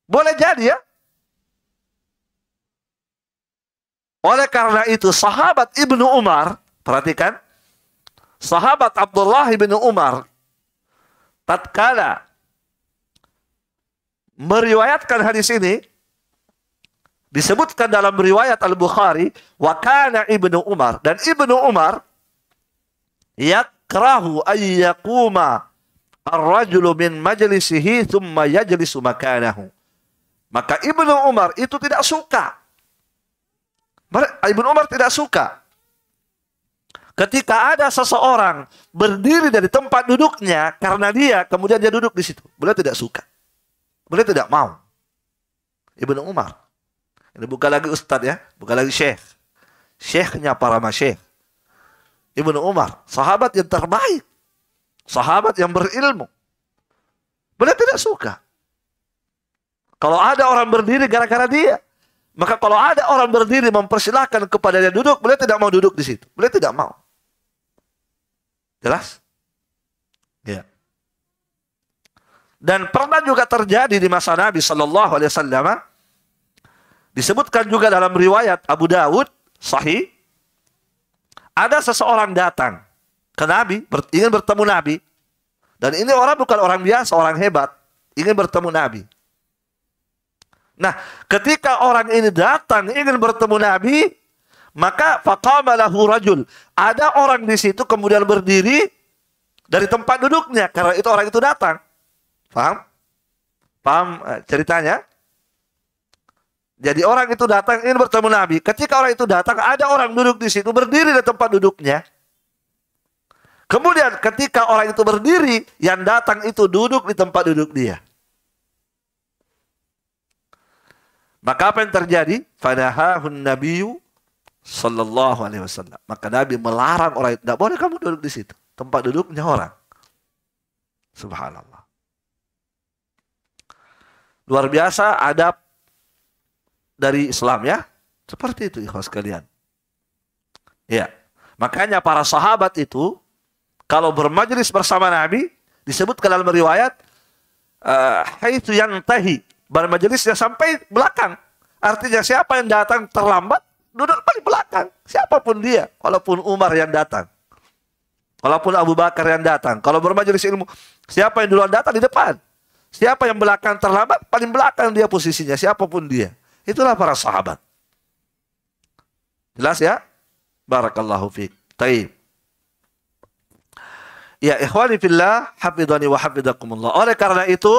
Boleh jadi ya. Oleh karena itu sahabat Ibnu Umar, perhatikan, sahabat Abdullah bin Umar tatkala meriwayatkan hadis ini disebutkan dalam riwayat Al-Bukhari wa kana Ibnu Umar dan Ibnu Umar yakrahu ayyakuma ar-rajulu min majlisihi thumma yajlisu makanahu maka Ibnu Umar itu tidak suka Ibnu Umar tidak suka Ketika ada seseorang berdiri dari tempat duduknya karena dia kemudian dia duduk di situ, beliau tidak suka. Beliau tidak mau. Ibnu Umar. Ini bukan lagi ustad ya, bukan lagi syekh. Syekhnya para masyekh. Ibnu Umar, sahabat yang terbaik. Sahabat yang berilmu. Beliau tidak suka. Kalau ada orang berdiri gara-gara dia, maka kalau ada orang berdiri mempersilahkan kepada dia duduk, beliau tidak mau duduk di situ. Beliau tidak mau. Jelas? Ya. Dan pernah juga terjadi di masa Nabi Shallallahu Alaihi Wasallam. Disebutkan juga dalam riwayat Abu Dawud Sahih. Ada seseorang datang ke Nabi, ingin bertemu Nabi. Dan ini orang bukan orang biasa, orang hebat. Ingin bertemu Nabi. Nah, ketika orang ini datang ingin bertemu Nabi, maka faqamalahu rajul. Ada orang di situ kemudian berdiri dari tempat duduknya karena itu orang itu datang. Paham? Paham eh, ceritanya? Jadi orang itu datang ini bertemu Nabi. Ketika orang itu datang ada orang duduk di situ berdiri di tempat duduknya. Kemudian ketika orang itu berdiri yang datang itu duduk di tempat duduk dia. Maka apa yang terjadi? Fadahahun nabiyyu Sallallahu alaihi wasallam. Maka Nabi melarang orang itu. Tidak boleh kamu duduk di situ. Tempat duduknya orang. Subhanallah. Luar biasa adab dari Islam ya. Seperti itu ikhwas kalian. Ya. Makanya para sahabat itu kalau bermajlis bersama Nabi disebut dalam riwayat eh, haitsu uh, yang tahi bermajlisnya sampai belakang. Artinya siapa yang datang terlambat duduk paling belakang. Siapapun dia, walaupun Umar yang datang. Walaupun Abu Bakar yang datang. Kalau bermajelis ilmu, siapa yang duluan datang di depan. Siapa yang belakang terlambat, paling belakang dia posisinya, siapapun dia. Itulah para sahabat. Jelas ya? Barakallahu fiqh. Taib. Ya ikhwani fillah, hafidhani wa hafidhakumullah. Oleh karena itu,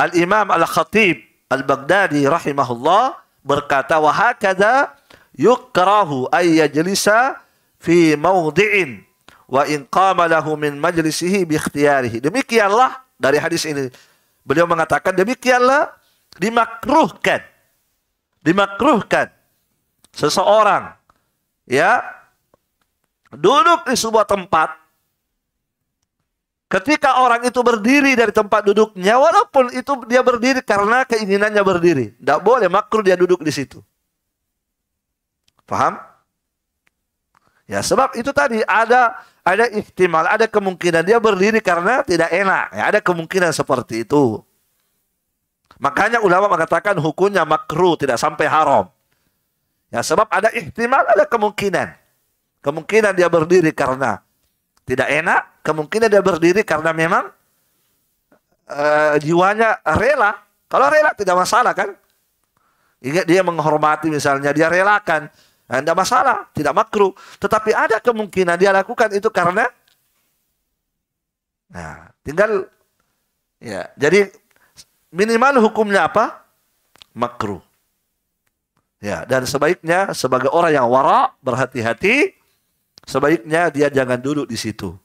Al-Imam Al-Khatib Al-Baghdadi rahimahullah berkata, "Wa yukrahu ay yajlisa fi mawdi'in wa in qama lahu min majlisihi bi ikhtiyarihi. Demikianlah dari hadis ini. Beliau mengatakan demikianlah dimakruhkan. Dimakruhkan seseorang ya duduk di sebuah tempat ketika orang itu berdiri dari tempat duduknya walaupun itu dia berdiri karena keinginannya berdiri. Tidak boleh makruh dia duduk di situ. Paham? Ya sebab itu tadi ada ada ihtimal, ada kemungkinan dia berdiri karena tidak enak. Ya, ada kemungkinan seperti itu. Makanya ulama mengatakan hukumnya makruh, tidak sampai haram. Ya sebab ada ihtimal, ada kemungkinan. Kemungkinan dia berdiri karena tidak enak, kemungkinan dia berdiri karena memang uh, jiwanya rela. Kalau rela tidak masalah kan? Ingat dia menghormati misalnya, dia relakan tidak eh, masalah, tidak makruh. Tetapi ada kemungkinan dia lakukan itu karena Nah, tinggal ya. Jadi minimal hukumnya apa? Makruh. Ya, dan sebaiknya sebagai orang yang wara berhati-hati, sebaiknya dia jangan duduk di situ.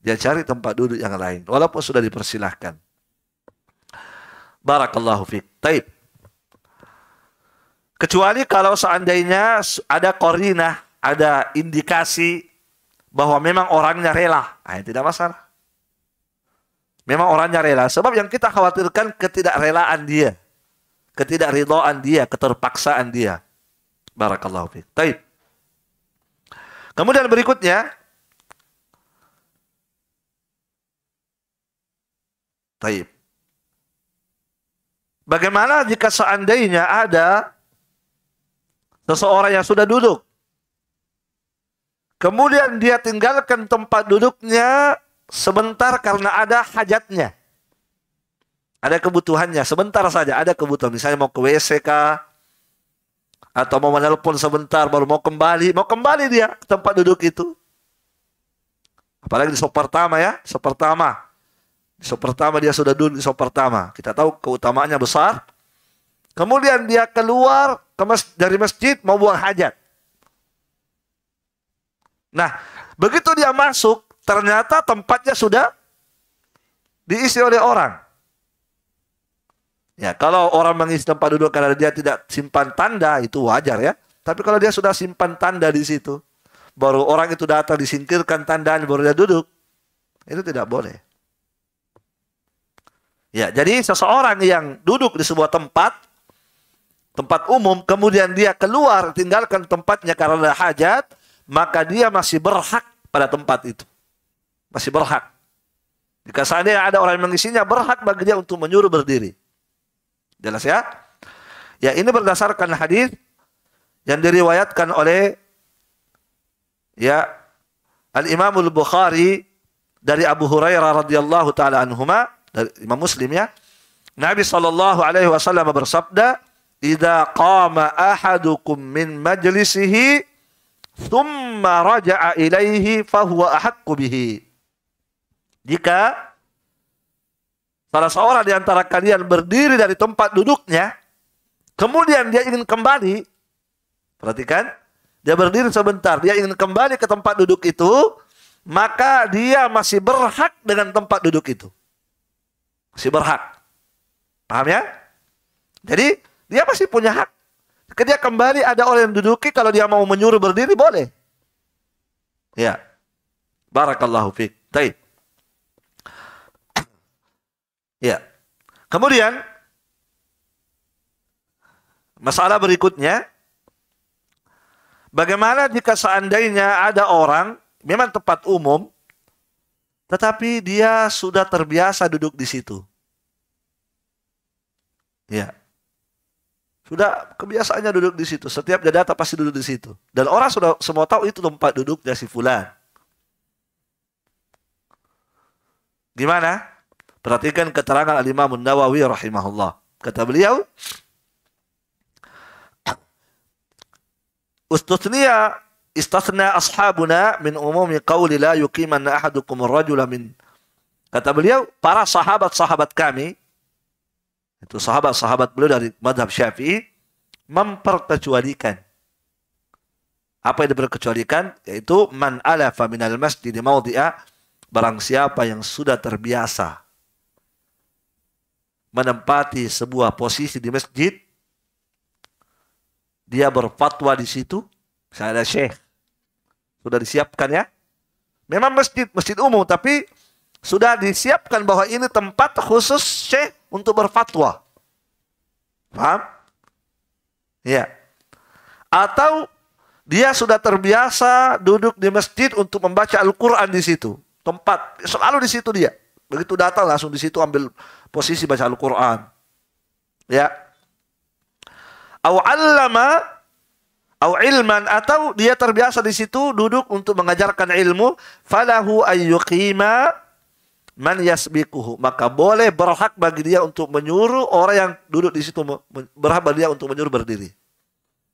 Dia cari tempat duduk yang lain walaupun sudah dipersilahkan. Barakallahu fiik. Taib. Kecuali kalau seandainya ada korina, ada indikasi bahwa memang orangnya rela, nah, tidak masalah. Memang orangnya rela. Sebab yang kita khawatirkan ketidakrelaan dia, ketidakridoan dia, keterpaksaan dia. Barakallahu fiik. Taib. Kemudian berikutnya Taib. Bagaimana jika seandainya ada Seseorang yang sudah duduk. Kemudian dia tinggalkan tempat duduknya sebentar karena ada hajatnya. Ada kebutuhannya, sebentar saja ada kebutuhan. Misalnya mau ke WC kah? Atau mau menelpon sebentar baru mau kembali. Mau kembali dia ke tempat duduk itu. Apalagi di sop pertama ya, sop pertama. Di sop pertama dia sudah duduk di sop pertama. Kita tahu keutamaannya besar. Kemudian dia keluar mas dari masjid mau buang hajat. Nah, begitu dia masuk, ternyata tempatnya sudah diisi oleh orang. Ya, kalau orang mengisi tempat duduk karena dia tidak simpan tanda, itu wajar ya. Tapi kalau dia sudah simpan tanda di situ, baru orang itu datang disingkirkan tandanya baru dia duduk, itu tidak boleh. Ya, jadi seseorang yang duduk di sebuah tempat tempat umum, kemudian dia keluar tinggalkan tempatnya karena hajat, maka dia masih berhak pada tempat itu. Masih berhak. Jika seandainya ada orang yang mengisinya, berhak bagi dia untuk menyuruh berdiri. Jelas ya? Ya ini berdasarkan hadis yang diriwayatkan oleh ya Al Imam Al Bukhari dari Abu Hurairah radhiyallahu taala anhuma dari Imam Muslim ya. Nabi sallallahu alaihi wasallam bersabda, Idza qama ahadukum min majlisihi thumma raja'a ilaihi fahuwa ahaqqu bihi. Jika salah seorang di antara kalian berdiri dari tempat duduknya, kemudian dia ingin kembali, perhatikan, dia berdiri sebentar, dia ingin kembali ke tempat duduk itu, maka dia masih berhak dengan tempat duduk itu. Masih berhak. Paham ya? Jadi dia masih punya hak. Ketika kembali ada orang yang duduki, kalau dia mau menyuruh berdiri, boleh. Ya. Barakallahu fiqh. Baik. Ya. Kemudian masalah berikutnya bagaimana jika seandainya ada orang memang tempat umum tetapi dia sudah terbiasa duduk di situ. Ya. Sudah kebiasaannya duduk di situ. Setiap datang pasti duduk di situ. Dan orang sudah semua tahu itu tempat duduknya si fulan. Gimana? Perhatikan keterangan Al-Imam Nawawi rahimahullah. Kata beliau, Ustutniya istasna ashabuna min umumi qawli la yuqimanna ahadukum rajula min. Kata beliau, para sahabat-sahabat kami, itu sahabat-sahabat beliau dari madhab syafi'i memperkecualikan apa yang diperkecualikan yaitu man alafa minal masjid maudi'a barang siapa yang sudah terbiasa menempati sebuah posisi di masjid dia berfatwa di situ saya ada syekh sudah disiapkan ya memang masjid masjid umum tapi sudah disiapkan bahwa ini tempat khusus syekh untuk berfatwa. Paham? Ya. Atau dia sudah terbiasa duduk di masjid untuk membaca Al-Qur'an di situ. Tempat selalu di situ dia. Begitu datang langsung di situ ambil posisi baca Al-Qur'an. Ya. Au 'allama au ilman atau dia terbiasa di situ duduk untuk mengajarkan ilmu falahu ayyuqima man yasbikuhu maka boleh berhak bagi dia untuk menyuruh orang yang duduk di situ berhak bagi dia untuk menyuruh berdiri.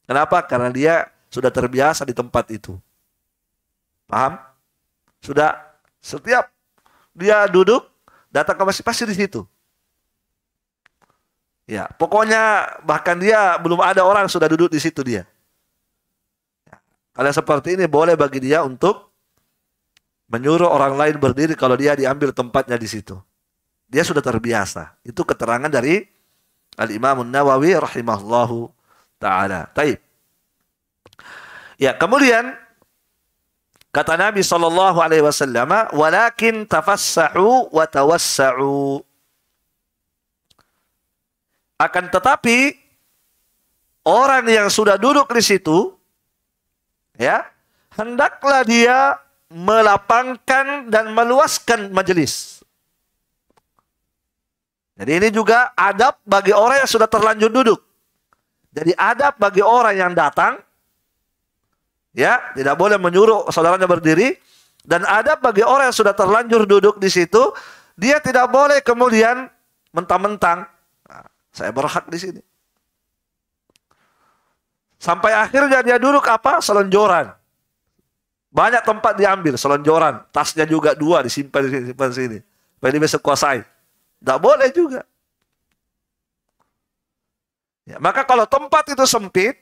Kenapa? Karena dia sudah terbiasa di tempat itu. Paham? Sudah setiap dia duduk datang ke masjid pasti di situ. Ya, pokoknya bahkan dia belum ada orang sudah duduk di situ dia. Ya, kalau seperti ini boleh bagi dia untuk menyuruh orang lain berdiri kalau dia diambil tempatnya di situ. Dia sudah terbiasa. Itu keterangan dari Al Imam Nawawi rahimahullahu taala. Taib. Ya, kemudian kata Nabi sallallahu alaihi wasallam, "Walakin tafassahu wa tawassa'u." Akan tetapi orang yang sudah duduk di situ ya, hendaklah dia melapangkan dan meluaskan majelis. Jadi ini juga adab bagi orang yang sudah terlanjur duduk. Jadi adab bagi orang yang datang ya, tidak boleh menyuruh saudaranya berdiri dan adab bagi orang yang sudah terlanjur duduk di situ, dia tidak boleh kemudian mentang-mentang nah, saya berhak di sini. Sampai akhirnya dia duduk apa? Selonjoran. Banyak tempat diambil, selonjoran, tasnya juga dua disimpan di sini, simpan ini PDB kuasai. Tidak boleh juga. Ya, maka kalau tempat itu sempit,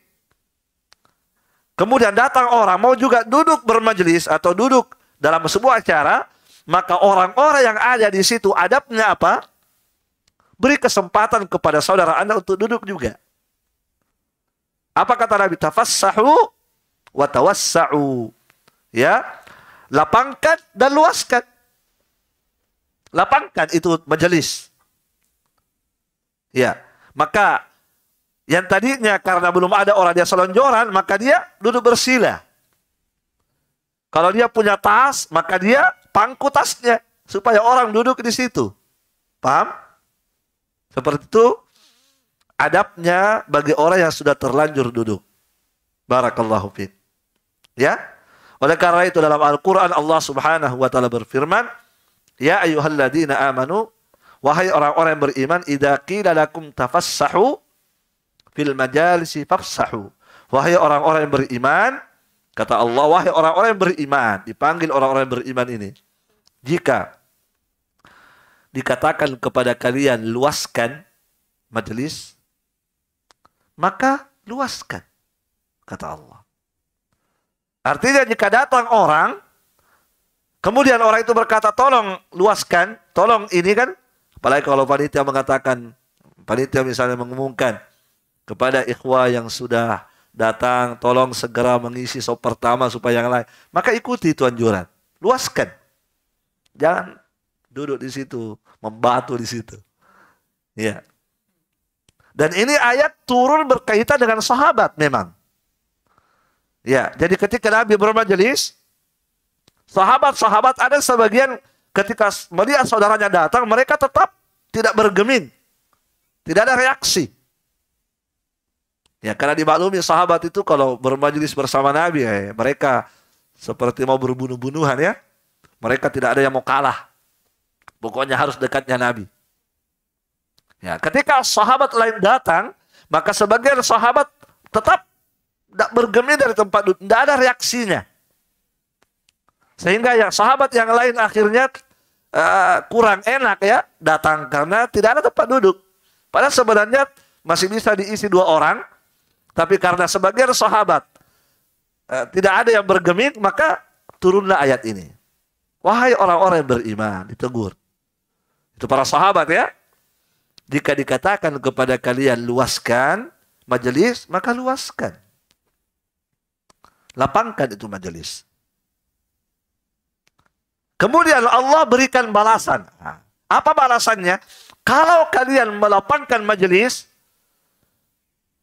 kemudian datang orang mau juga duduk bermajelis atau duduk dalam sebuah acara, maka orang-orang yang ada di situ adabnya apa? Beri kesempatan kepada saudara Anda untuk duduk juga. Apa kata Nabi? Tafassahu wa tawassahu ya lapangkan dan luaskan lapangkan itu majelis ya maka yang tadinya karena belum ada orang dia selonjoran maka dia duduk bersila kalau dia punya tas maka dia pangku tasnya supaya orang duduk di situ paham seperti itu adabnya bagi orang yang sudah terlanjur duduk barakallahu fiik ya oleh karena itu dalam Al-Quran Allah subhanahu wa ta'ala berfirman, Ya ayuhalladina amanu, wahai orang-orang yang beriman, Ida qila lakum tafassahu fil majalisi fafsahu. Wahai orang-orang yang beriman, kata Allah, wahai orang-orang yang beriman, dipanggil orang-orang yang beriman ini. Jika dikatakan kepada kalian luaskan majelis, maka luaskan, kata Allah. Artinya jika datang orang, kemudian orang itu berkata tolong luaskan, tolong ini kan, apalagi kalau panitia mengatakan, panitia misalnya mengumumkan kepada ikhwah yang sudah datang, tolong segera mengisi sop pertama supaya yang lain. Maka ikuti itu anjuran, luaskan. Jangan duduk di situ, membatu di situ. Ya. Dan ini ayat turun berkaitan dengan sahabat memang. Ya, jadi ketika Nabi bermajelis, sahabat-sahabat ada sebagian ketika melihat saudaranya datang, mereka tetap tidak bergeming. Tidak ada reaksi. Ya, karena dimaklumi sahabat itu kalau bermajelis bersama Nabi, ya, mereka seperti mau berbunuh-bunuhan ya. Mereka tidak ada yang mau kalah. Pokoknya harus dekatnya Nabi. Ya, ketika sahabat lain datang, maka sebagian sahabat tetap tidak bergeming dari tempat duduk, tidak ada reaksinya. Sehingga yang sahabat yang lain akhirnya uh, kurang enak ya datang karena tidak ada tempat duduk. Padahal sebenarnya masih bisa diisi dua orang, tapi karena sebagian sahabat uh, tidak ada yang bergeming maka turunlah ayat ini. Wahai orang-orang yang beriman, ditegur. Itu para sahabat ya. Jika dikatakan kepada kalian luaskan majelis, maka luaskan. Lapangkan itu majelis. Kemudian Allah berikan balasan. apa balasannya? Kalau kalian melapangkan majelis,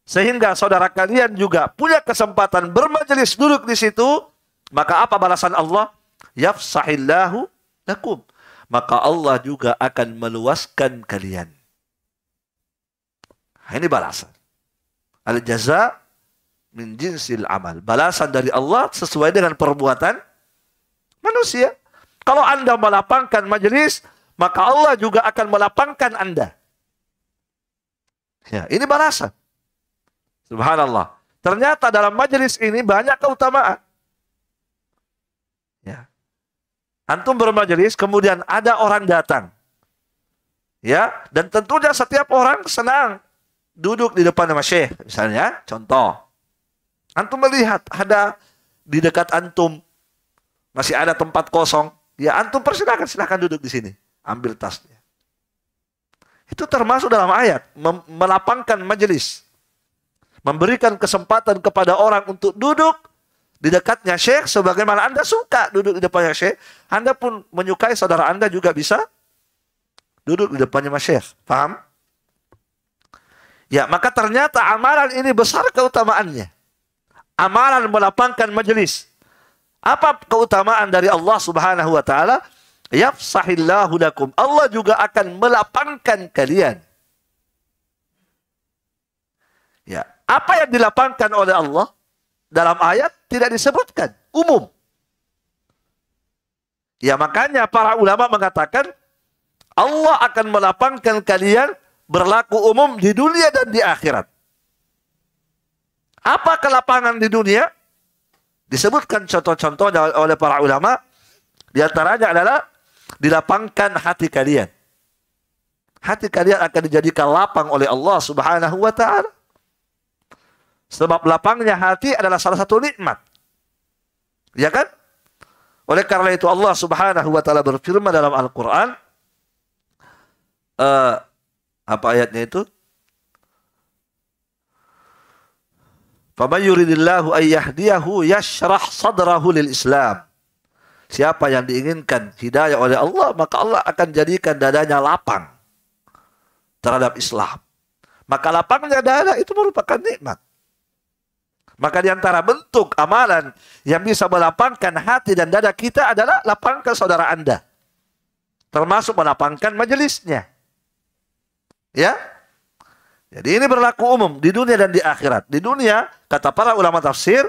sehingga saudara kalian juga punya kesempatan bermajelis duduk di situ, maka apa balasan Allah? Yafsahillahu lakum. Maka Allah juga akan meluaskan kalian. Ini balasan. Al-jaza min jinsil amal. Balasan dari Allah sesuai dengan perbuatan manusia. Kalau Anda melapangkan majelis, maka Allah juga akan melapangkan Anda. Ya, ini balasan. Subhanallah. Ternyata dalam majelis ini banyak keutamaan. Ya. Antum bermajelis, kemudian ada orang datang. Ya, dan tentunya setiap orang senang duduk di depan masyih misalnya, contoh. Antum melihat ada di dekat antum masih ada tempat kosong, ya antum persilakan silahkan duduk di sini, ambil tasnya. Itu termasuk dalam ayat melapangkan majelis, memberikan kesempatan kepada orang untuk duduk di dekatnya Syekh sebagaimana Anda suka duduk di depannya Syekh, Anda pun menyukai saudara Anda juga bisa duduk di depannya Mas Syekh. Paham? Ya, maka ternyata amalan ini besar keutamaannya amalan melapangkan majelis. Apa keutamaan dari Allah Subhanahu wa taala? Yafsahillahu lakum. Allah juga akan melapangkan kalian. Ya, apa yang dilapangkan oleh Allah dalam ayat tidak disebutkan, umum. Ya makanya para ulama mengatakan Allah akan melapangkan kalian berlaku umum di dunia dan di akhirat. Apa kelapangan di dunia? Disebutkan contoh-contohnya oleh para ulama. Di antaranya adalah dilapangkan hati kalian. Hati kalian akan dijadikan lapang oleh Allah Subhanahu wa taala. Sebab lapangnya hati adalah salah satu nikmat. Ya kan? Oleh karena itu Allah Subhanahu wa taala berfirman dalam Al-Qur'an uh, apa ayatnya itu? Faman yuridillahu Islam. Siapa yang diinginkan hidayah oleh Allah, maka Allah akan jadikan dadanya lapang terhadap Islam. Maka lapangnya dada itu merupakan nikmat. Maka di antara bentuk amalan yang bisa melapangkan hati dan dada kita adalah lapangkan saudara Anda. Termasuk melapangkan majelisnya. Ya, jadi ini berlaku umum di dunia dan di akhirat. Di dunia, kata para ulama tafsir,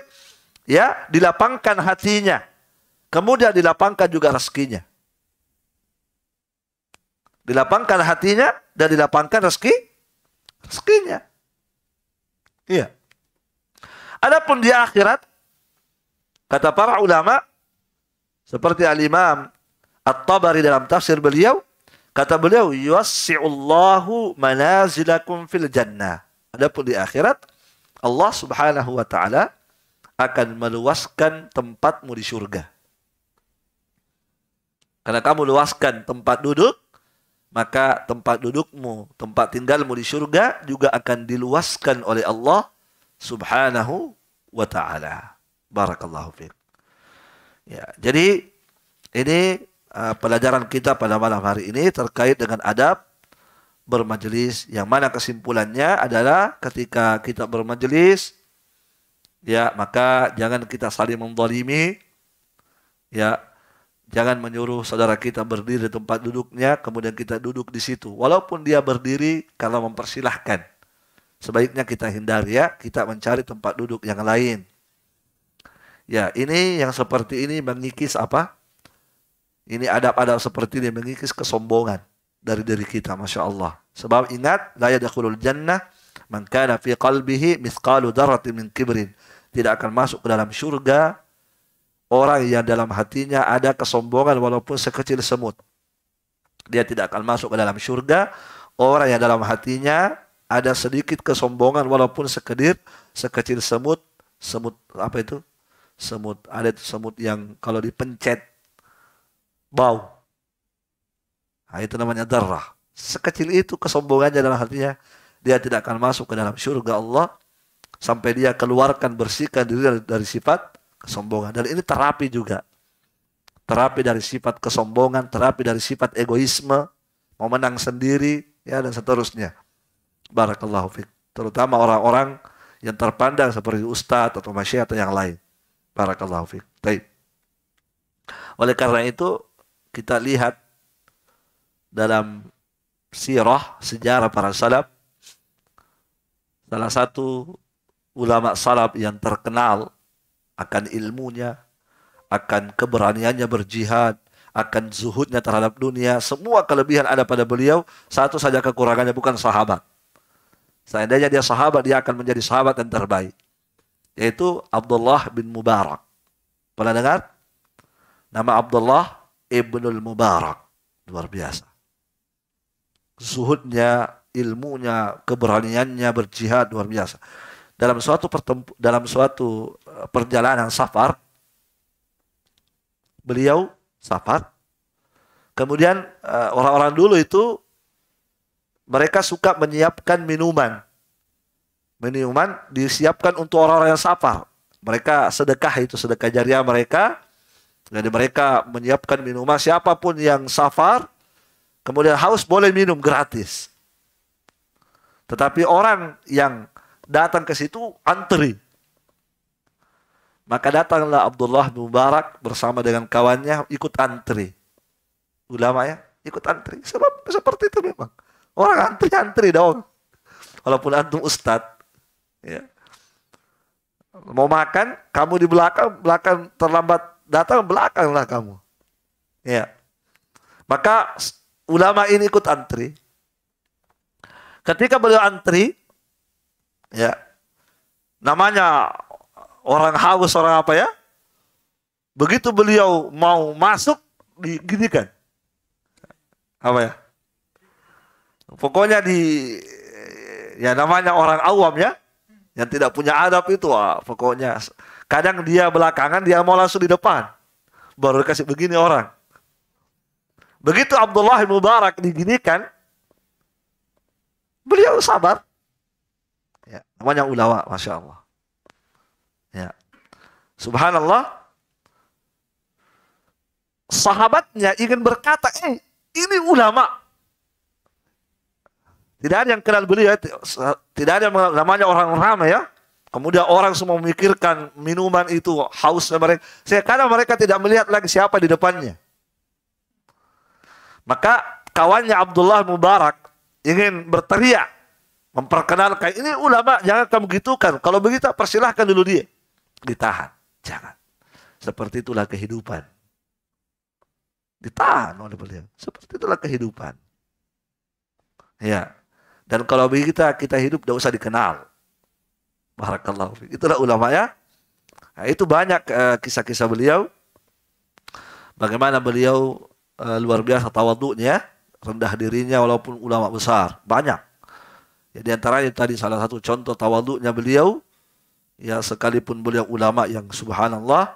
ya dilapangkan hatinya. Kemudian dilapangkan juga rezekinya. Dilapangkan hatinya dan dilapangkan rezeki rezekinya. Iya. Adapun di akhirat kata para ulama seperti al-Imam At-Tabari dalam tafsir beliau Kata beliau, yuassi'ullahu manazilakum fil jannah. Adapun di akhirat, Allah subhanahu wa ta'ala akan meluaskan tempatmu di surga. Karena kamu luaskan tempat duduk, maka tempat dudukmu, tempat tinggalmu di surga juga akan diluaskan oleh Allah subhanahu wa ta'ala. Barakallahu fiqh. Ya, jadi ini Eh, pelajaran kita pada malam hari ini terkait dengan adab bermajelis yang mana kesimpulannya adalah ketika kita bermajelis ya maka jangan kita saling mendolimi ya jangan menyuruh saudara kita berdiri di tempat duduknya kemudian kita duduk di situ walaupun dia berdiri kalau mempersilahkan sebaiknya kita hindari ya kita mencari tempat duduk yang lain ya ini yang seperti ini mengikis apa ini adab-adab seperti ini mengikis kesombongan dari diri kita, masya Allah. Sebab ingat, la yadkhulul jannah maka kana fi qalbihi darat darratin min kibrin. Tidak akan masuk ke dalam surga orang yang dalam hatinya ada kesombongan walaupun sekecil semut. Dia tidak akan masuk ke dalam surga orang yang dalam hatinya ada sedikit kesombongan walaupun sekedir sekecil semut semut apa itu semut ada itu semut yang kalau dipencet bau. Nah, itu namanya darah. Sekecil itu kesombongannya dalam hatinya. Dia tidak akan masuk ke dalam surga Allah. Sampai dia keluarkan, bersihkan diri dari, dari sifat kesombongan. Dan ini terapi juga. Terapi dari sifat kesombongan, terapi dari sifat egoisme, mau menang sendiri, ya dan seterusnya. Barakallahu fiqh. Terutama orang-orang yang terpandang seperti ustadz atau masyarakat atau yang lain. Barakallahu fiqh. Baik. Oleh karena itu, kita lihat dalam sirah sejarah para salaf salah satu ulama salaf yang terkenal akan ilmunya akan keberaniannya berjihad akan zuhudnya terhadap dunia semua kelebihan ada pada beliau satu saja kekurangannya bukan sahabat seandainya dia sahabat dia akan menjadi sahabat yang terbaik yaitu Abdullah bin Mubarak pernah dengar nama Abdullah Ibnul Mubarak. Luar biasa. Zuhudnya, ilmunya, keberaniannya berjihad luar biasa. Dalam suatu dalam suatu eh, perjalanan safar, beliau safar. Kemudian eh, orang-orang dulu itu mereka suka menyiapkan minuman. Minuman disiapkan untuk orang-orang yang safar. Mereka sedekah itu sedekah jariah mereka jadi mereka menyiapkan minuman siapapun yang safar kemudian haus boleh minum gratis. Tetapi orang yang datang ke situ antri. Maka datanglah Abdullah bin Mubarak bersama dengan kawannya ikut antri. Ulama ya, ikut antri. Sebab seperti itu memang. Orang antri-antri dong. Walaupun antum ustad. Ya. Mau makan, kamu di belakang, belakang terlambat datang belakanglah kamu. Ya. Maka ulama ini ikut antri. Ketika beliau antri, ya, namanya orang haus, orang apa ya? Begitu beliau mau masuk, diginikan. Apa ya? Pokoknya di, ya namanya orang awam ya, yang tidak punya adab itu, ah, pokoknya Kadang dia belakangan, dia mau langsung di depan. Baru dikasih begini orang. Begitu Abdullah bin Mubarak diginikan, beliau sabar. Ya, namanya ulama, masya Allah. Ya. Subhanallah. Sahabatnya ingin berkata, eh ini ulama, tidak ada yang kenal beliau, ya. tidak ada yang namanya orang ramai ya. Kemudian orang semua memikirkan minuman itu haus mereka. Saya karena mereka tidak melihat lagi siapa di depannya. Maka kawannya Abdullah Mubarak ingin berteriak memperkenalkan ini ulama jangan kamu gitukan. Kalau begitu persilahkan dulu dia ditahan. Jangan. Seperti itulah kehidupan. Ditahan oleh beliau. Seperti itulah kehidupan. Ya. Dan kalau begitu kita hidup tidak usah dikenal. Barakallahu Itulah ulama ya. Nah, itu banyak eh, kisah-kisah uh, beliau. Bagaimana beliau uh, luar biasa tawaduknya, rendah dirinya walaupun ulama besar. Banyak. Ya, di antaranya tadi salah satu contoh tawaduknya beliau, ya sekalipun beliau ulama yang subhanallah,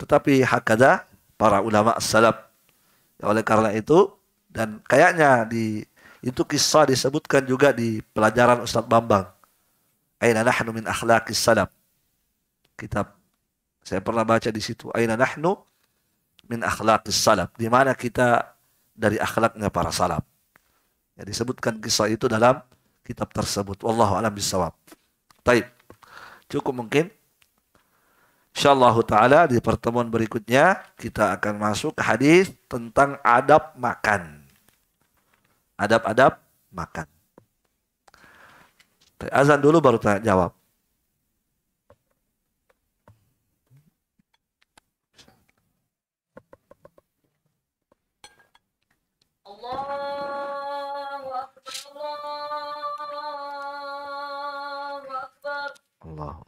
tetapi hakada para ulama salaf. Ya, oleh karena itu, dan kayaknya di itu kisah disebutkan juga di pelajaran Ustadz Bambang Aina nahnu min akhlaqis salaf. Kitab saya pernah baca di situ. Aina nahnu min akhlaqis salaf. Di mana kita dari akhlaknya para salaf. Ya, disebutkan kisah itu dalam kitab tersebut. Wallahu alam bisawab. Taib. Cukup mungkin. Insyaallah taala di pertemuan berikutnya kita akan masuk ke hadis tentang adab makan. Adab-adab makan. Azan dulu baru tanya, jawab. Allah.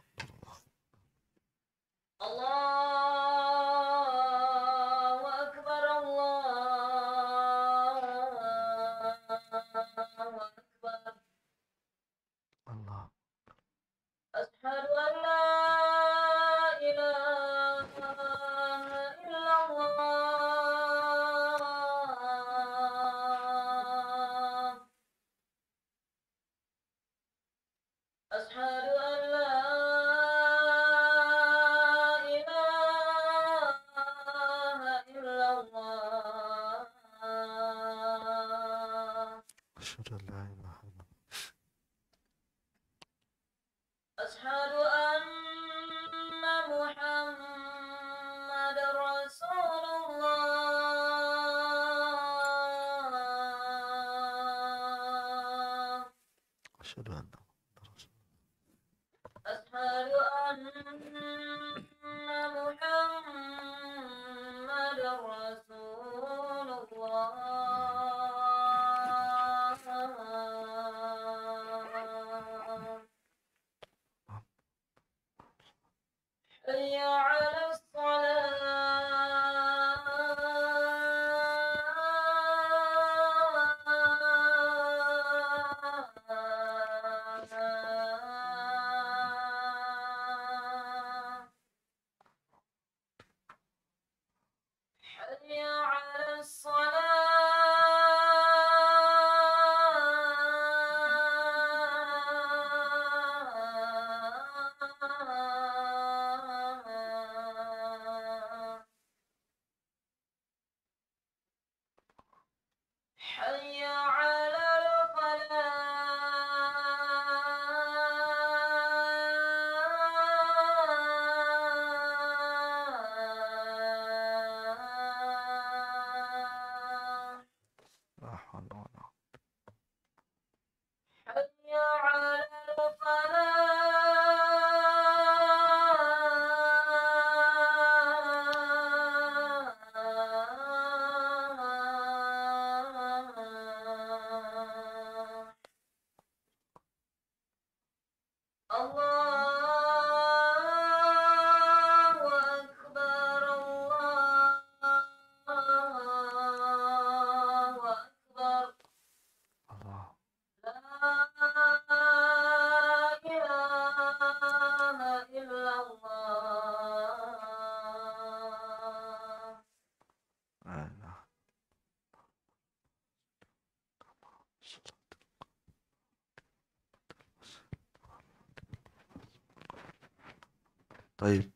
طيب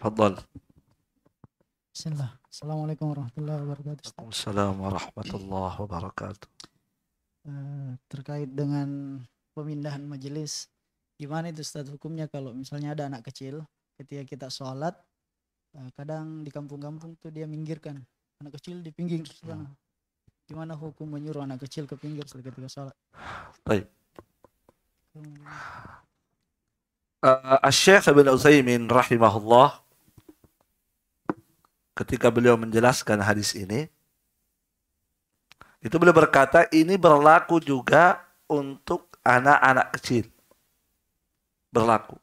تفضل بسم الله السلام عليكم ورحمة الله وبركاته السلام الله وبركاته eh, terkait dengan pemindahan majelis gimana itu Ustaz hukumnya kalau misalnya ada anak kecil ketika kita sholat eh, kadang di kampung-kampung tuh dia minggirkan anak kecil di pinggir hmm. gimana hukum menyuruh anak kecil ke pinggir ketika sholat baik uh, eh, Asy-Syaikh Ibn Utsaimin rahimahullah ketika beliau menjelaskan hadis ini itu beliau berkata ini berlaku juga untuk anak-anak kecil. Berlaku.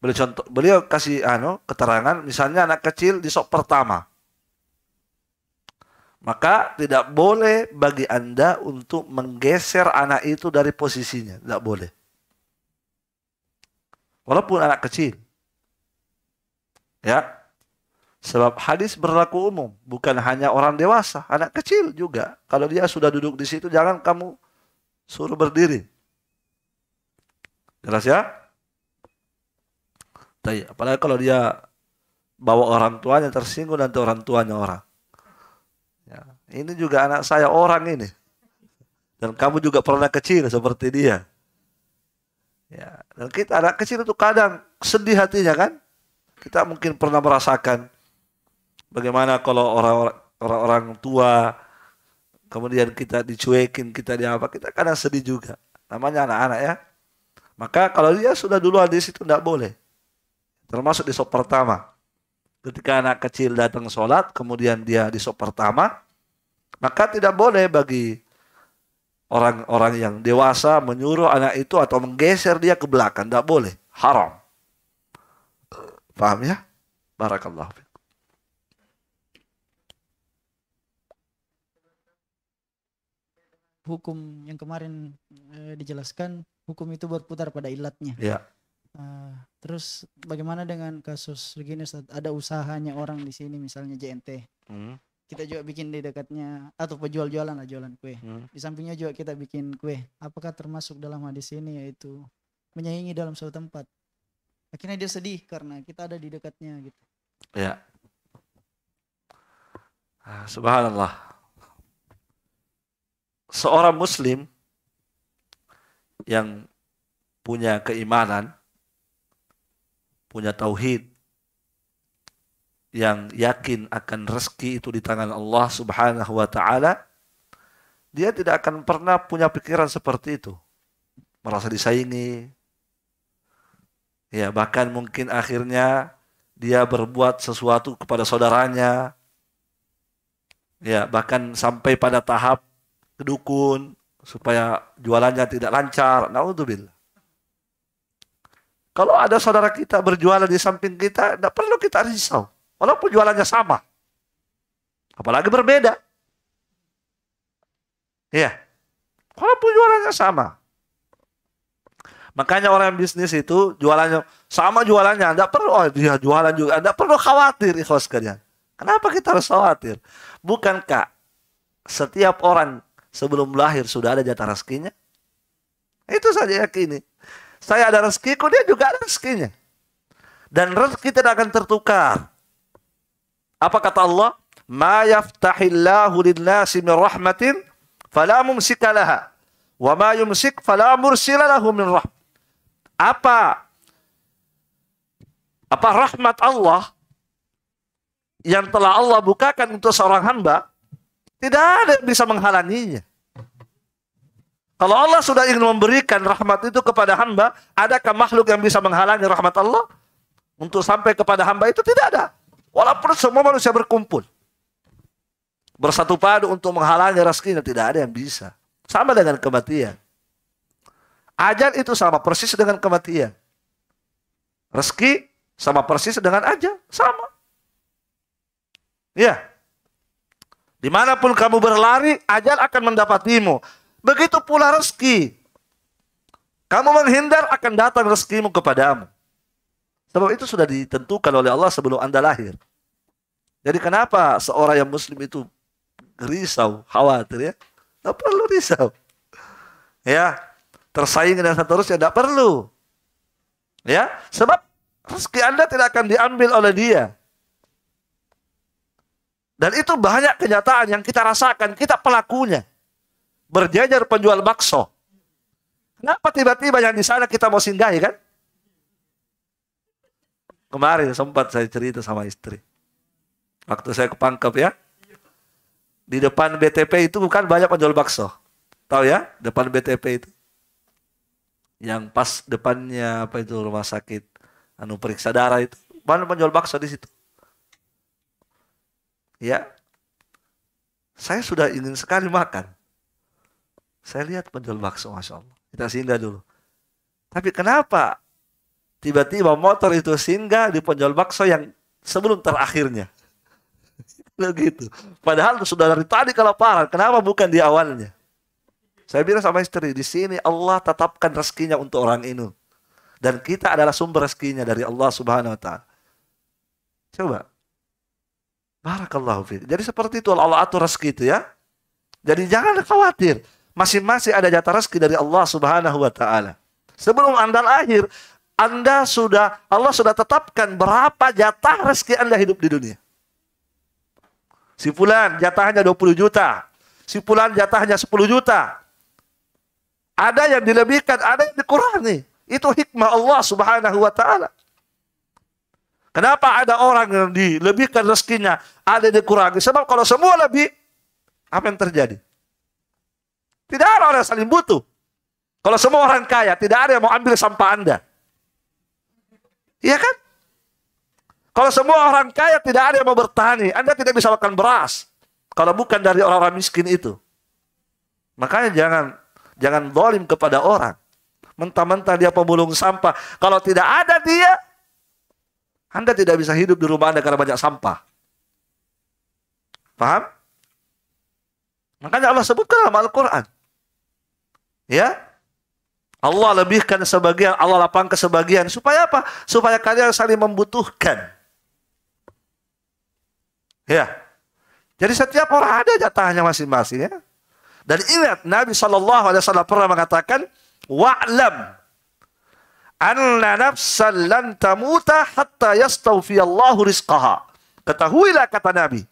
Beliau contoh, beliau kasih anu keterangan misalnya anak kecil di sok pertama. Maka tidak boleh bagi Anda untuk menggeser anak itu dari posisinya, tidak boleh. Walaupun anak kecil. Ya. Sebab hadis berlaku umum, bukan hanya orang dewasa, anak kecil juga. Kalau dia sudah duduk di situ jangan kamu suruh berdiri. Jelas ya? Tapi apalagi kalau dia bawa orang tuanya tersinggung nanti orang tuanya orang. Ya, ini juga anak saya orang ini. Dan kamu juga pernah kecil seperti dia. Ya, dan kita anak kecil itu kadang sedih hatinya kan? Kita mungkin pernah merasakan bagaimana kalau orang-orang tua kemudian kita dicuekin, kita diapa, kita kadang sedih juga. Namanya anak-anak ya. Maka kalau dia sudah dulu di situ tidak boleh. Termasuk di sop pertama. Ketika anak kecil datang sholat, kemudian dia di sop pertama, maka tidak boleh bagi orang-orang yang dewasa menyuruh anak itu atau menggeser dia ke belakang. Tidak boleh. Haram. Paham ya? Barakallah. Hukum yang kemarin e, dijelaskan, hukum itu berputar pada ilatnya. Ya. Uh, terus bagaimana dengan kasus begini Ada usahanya orang di sini misalnya JNT. Hmm kita juga bikin di dekatnya atau penjual jualan lah jualan kue hmm. di sampingnya juga kita bikin kue apakah termasuk dalam hadis ini yaitu menyayangi dalam suatu tempat akhirnya dia sedih karena kita ada di dekatnya gitu ya ah, subhanallah seorang muslim yang punya keimanan punya tauhid yang yakin akan rezeki itu di tangan Allah Subhanahu wa taala, dia tidak akan pernah punya pikiran seperti itu. Merasa disaingi. Ya, bahkan mungkin akhirnya dia berbuat sesuatu kepada saudaranya. Ya, bahkan sampai pada tahap kedukun supaya jualannya tidak lancar. naudzubillah Kalau ada saudara kita berjualan di samping kita, tidak perlu kita risau. Walaupun jualannya sama. Apalagi berbeda. Iya. Walaupun jualannya sama. Makanya orang yang bisnis itu jualannya sama jualannya, Anda perlu oh dia jualan juga, Anda perlu khawatir ikhlas kalian. Kenapa kita harus khawatir? Bukankah setiap orang sebelum lahir sudah ada jatah rezekinya? Itu saja yakini. Saya ada rezekiku, dia juga ada rezekinya. Dan rezeki tidak akan tertukar. Apa kata Allah? Ma yaftahillahu linnasi min rahmatin fala mumsika laha wa ma yumsik fala mursila lahu min rahm. Apa apa rahmat Allah yang telah Allah bukakan untuk seorang hamba tidak ada yang bisa menghalanginya. Kalau Allah sudah ingin memberikan rahmat itu kepada hamba, adakah makhluk yang bisa menghalangi rahmat Allah? Untuk sampai kepada hamba itu tidak ada. Walaupun semua manusia berkumpul. Bersatu padu untuk menghalangi rezekinya tidak ada yang bisa. Sama dengan kematian. Ajal itu sama persis dengan kematian. Rezeki sama persis dengan ajal, sama. Ya. Dimanapun kamu berlari, ajal akan mendapatimu. Begitu pula rezeki. Kamu menghindar akan datang rezekimu kepadamu. Sebab itu sudah ditentukan oleh Allah sebelum Anda lahir. Jadi kenapa seorang yang muslim itu risau, khawatir ya? Tidak perlu risau. Ya, tersaing dan seterusnya tidak perlu. Ya, sebab rezeki Anda tidak akan diambil oleh dia. Dan itu banyak kenyataan yang kita rasakan, kita pelakunya. Berjajar penjual bakso. Kenapa tiba-tiba yang di sana kita mau singgahi kan? Kemarin sempat saya cerita sama istri. Waktu saya ke Pangkep ya. Di depan BTP itu bukan banyak penjual bakso. Tahu ya, depan BTP itu. Yang pas depannya apa itu rumah sakit anu periksa darah itu. Mana penjual bakso di situ. Ya. Saya sudah ingin sekali makan. Saya lihat penjual bakso, Masya Allah. Kita singgah dulu. Tapi kenapa Tiba-tiba motor itu singgah di penjual bakso yang sebelum terakhirnya. Begitu. Padahal sudah dari tadi kalau parah, Kenapa bukan di awalnya? Saya bilang sama istri, di sini Allah tetapkan rezekinya untuk orang ini. Dan kita adalah sumber rezekinya dari Allah Subhanahu wa taala. Coba. Barakallahu fiqh. Jadi seperti itu Allah atur rezeki itu ya. Jadi jangan khawatir. Masing-masing ada jatah rezeki dari Allah Subhanahu wa taala. Sebelum anda lahir, anda sudah Allah sudah tetapkan berapa jatah rezeki Anda hidup di dunia. Si fulan jatahnya 20 juta. Si fulan jatahnya 10 juta. Ada yang dilebihkan, ada yang dikurangi. Itu hikmah Allah Subhanahu wa taala. Kenapa ada orang yang dilebihkan rezekinya, ada yang dikurangi? Sebab kalau semua lebih, apa yang terjadi? Tidak ada orang yang saling butuh. Kalau semua orang kaya, tidak ada yang mau ambil sampah Anda. Iya kan? Kalau semua orang kaya tidak ada yang mau bertani, Anda tidak bisa makan beras. Kalau bukan dari orang-orang miskin itu. Makanya jangan jangan dolim kepada orang. Mentah-mentah dia pemulung sampah. Kalau tidak ada dia, Anda tidak bisa hidup di rumah Anda karena banyak sampah. Paham? Makanya Allah sebutkan dalam Al-Quran. Ya, Allah lebihkan sebagian, Allah lapangkan sebagian. Supaya apa? Supaya kalian saling membutuhkan. Ya. Jadi setiap orang ada jatahnya masing-masing ya. Dan ingat Nabi Shallallahu Alaihi Wasallam pernah mengatakan, wa'lam anna nafsan lan tamuta hatta Allahu rizqaha. Ketahuilah kata Nabi.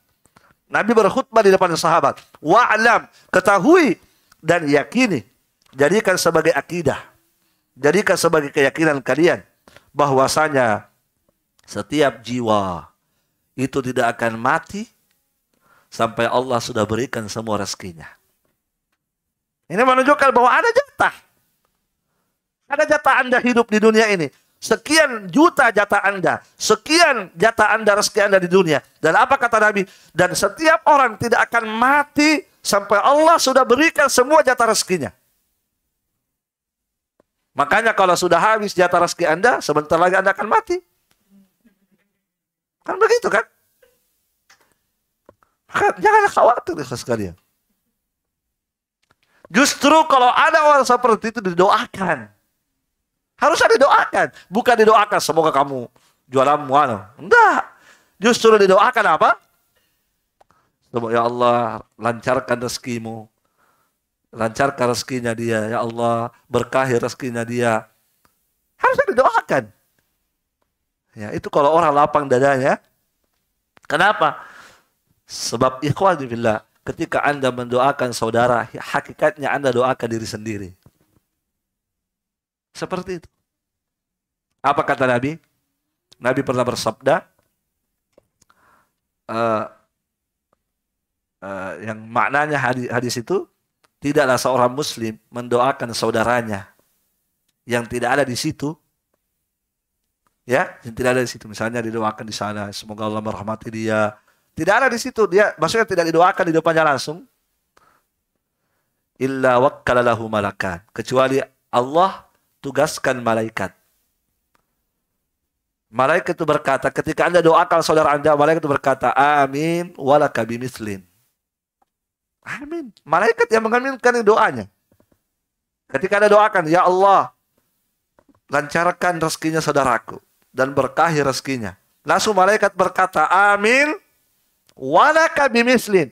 Nabi berkhutbah di depan sahabat. Wa'lam, ketahui dan yakini Jadikan sebagai akidah. Jadikan sebagai keyakinan kalian bahwasanya setiap jiwa itu tidak akan mati sampai Allah sudah berikan semua rezekinya. Ini menunjukkan bahwa ada jatah. Ada jatah Anda hidup di dunia ini. Sekian juta jatah Anda. Sekian jatah Anda, rezeki Anda di dunia. Dan apa kata Nabi? Dan setiap orang tidak akan mati sampai Allah sudah berikan semua jatah rezekinya. Makanya kalau sudah habis jatah rezeki Anda, sebentar lagi Anda akan mati. Kan begitu kan? jangan khawatir ya sekalian. Justru kalau ada orang seperti itu didoakan. Harus didoakan. Bukan didoakan semoga kamu jualan muana. Enggak. Justru didoakan apa? Ya Allah, lancarkan rezekimu lancarkan rezekinya dia, ya Allah, berkahi rezekinya dia. Harusnya didoakan. Ya, itu kalau orang lapang dadanya. Kenapa? Sebab ikhwan dibilang ketika Anda mendoakan saudara, hakikatnya Anda doakan diri sendiri. Seperti itu. Apa kata Nabi? Nabi pernah bersabda, uh, uh, yang maknanya hadis, hadis itu, tidaklah seorang muslim mendoakan saudaranya yang tidak ada di situ ya yang tidak ada di situ misalnya didoakan di sana semoga Allah merahmati dia tidak ada di situ dia maksudnya tidak didoakan di depannya langsung illa wakkalalahu malakan kecuali Allah tugaskan malaikat malaikat itu berkata ketika Anda doakan saudara Anda malaikat itu berkata amin walaka mislin. Amin. Malaikat yang mengaminkan doanya. Ketika ada doakan, ya Allah, lancarkan rezekinya saudaraku dan berkahi rezekinya. Langsung malaikat berkata, amin. Walaka bimislin.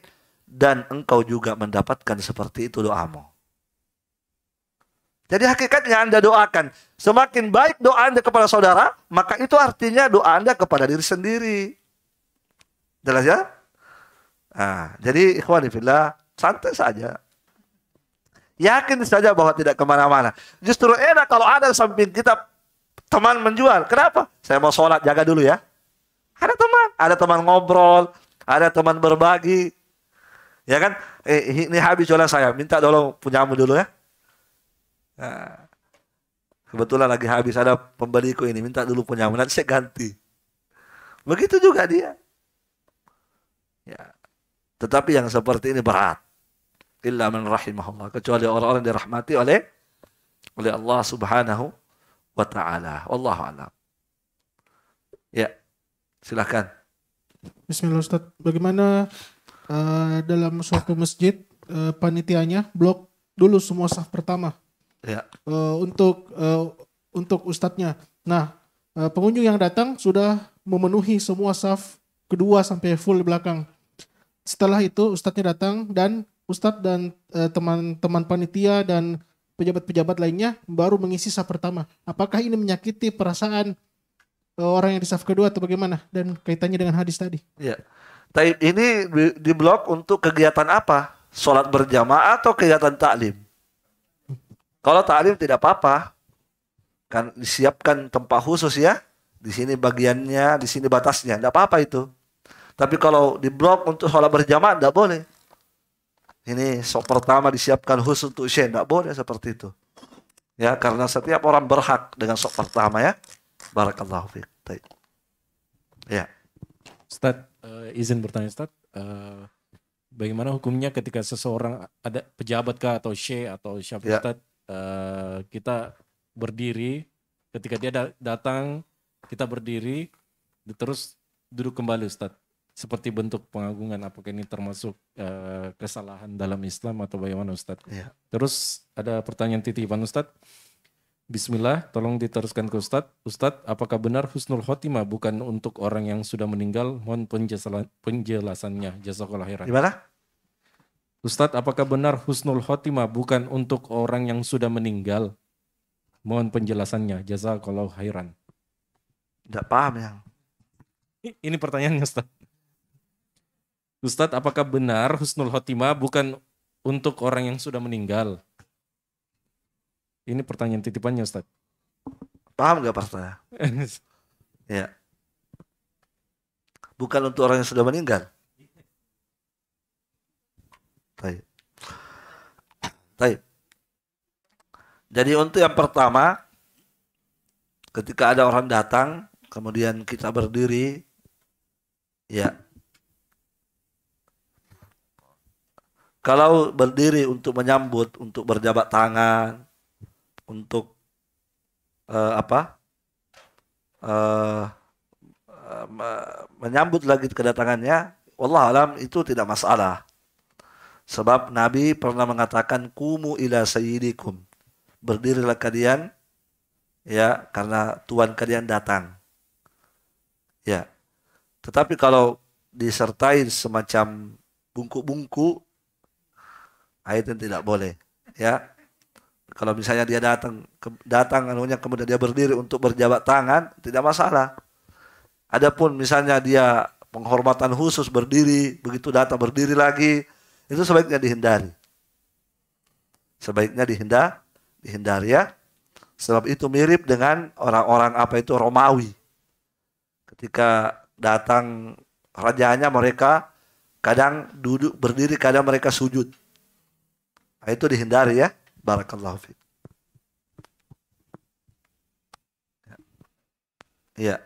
Dan engkau juga mendapatkan seperti itu doamu. Jadi hakikatnya Anda doakan. Semakin baik doa Anda kepada saudara, maka itu artinya doa Anda kepada diri sendiri. Jelas ya? Nah, jadi ikhwanifillah, santai saja. Yakin saja bahwa tidak kemana-mana. Justru enak kalau ada samping kita teman menjual. Kenapa? Saya mau sholat, jaga dulu ya. Ada teman, ada teman ngobrol, ada teman berbagi. Ya kan? Eh, ini habis jualan saya, minta tolong punyamu dulu ya. Nah, kebetulan lagi habis ada pembeliku ini, minta dulu punyamu, nanti saya ganti. Begitu juga dia. Ya. Tetapi yang seperti ini berat illa man rahimahullah kecuali orang-orang dirahmati oleh oleh Allah Subhanahu wa taala. Wallahu alam. Ya. Silakan. Bismillah Ustaz. Bagaimana uh, dalam suatu masjid uh, panitianya blok dulu semua saf pertama. Ya. Uh, untuk uh, untuk ustadznya. Nah, uh, pengunjung yang datang sudah memenuhi semua saf kedua sampai full di belakang. Setelah itu ustadznya datang dan Ustadz dan teman-teman eh, uh, panitia dan pejabat-pejabat lainnya baru mengisi saf pertama. Apakah ini menyakiti perasaan uh, orang yang di saf kedua atau bagaimana? Dan kaitannya dengan hadis tadi. Ya. Tapi ini di blok untuk kegiatan apa? Sholat berjamaah atau kegiatan taklim? Kalau taklim tidak apa-apa, kan disiapkan tempat khusus ya. Di sini bagiannya, di sini batasnya, tidak apa-apa itu. Tapi kalau di blok untuk sholat berjamaah tidak boleh ini sop pertama disiapkan khusus untuk Sheikh. Tidak boleh seperti itu. Ya, karena setiap orang berhak dengan sop pertama ya. Barakallahu fiqh. Ya. Ustaz, uh, izin bertanya Ustaz. Uh, bagaimana hukumnya ketika seseorang ada pejabat kah atau syekh atau siapa ya. Ustaz, uh, kita berdiri ketika dia datang kita berdiri terus duduk kembali Ustaz seperti bentuk pengagungan apakah ini termasuk uh, kesalahan dalam Islam atau bagaimana Ustadz? Ya. Terus ada pertanyaan titipan Ustadz. Bismillah, tolong diteruskan ke Ustadz. Ustadz, apakah benar Husnul Khotimah bukan untuk orang yang sudah meninggal? Mohon penjelasannya. Jazakallah khairan. Gimana? Ustadz, apakah benar Husnul Khotimah bukan untuk orang yang sudah meninggal? Mohon penjelasannya. Jazakallah khairan. Tidak paham yang. Ini pertanyaannya Ustadz. Ustadz, apakah benar husnul khotimah bukan untuk orang yang sudah meninggal? Ini pertanyaan titipannya Ustadz. Paham gak Pak ya. Bukan untuk orang yang sudah meninggal. Baik. Baik. Jadi untuk yang pertama, ketika ada orang datang, kemudian kita berdiri, ya Kalau berdiri untuk menyambut, untuk berjabat tangan, untuk uh, apa? Uh, uh, menyambut lagi kedatangannya, Allah alam itu tidak masalah. Sebab Nabi pernah mengatakan kumu ila sayyidikum. Berdirilah kalian ya karena tuan kalian datang. Ya. Tetapi kalau disertai semacam bungku-bungku Nah, itu tidak boleh. Ya. Kalau misalnya dia datang ke, datang anunya kemudian dia berdiri untuk berjabat tangan, tidak masalah. Adapun misalnya dia penghormatan khusus berdiri, begitu datang berdiri lagi, itu sebaiknya dihindari. Sebaiknya dihindar, dihindari ya. Sebab itu mirip dengan orang-orang apa itu Romawi. Ketika datang rajanya mereka kadang duduk berdiri, kadang mereka sujud Nah, itu dihindari ya. Barakallahu fiik. Ya. ya.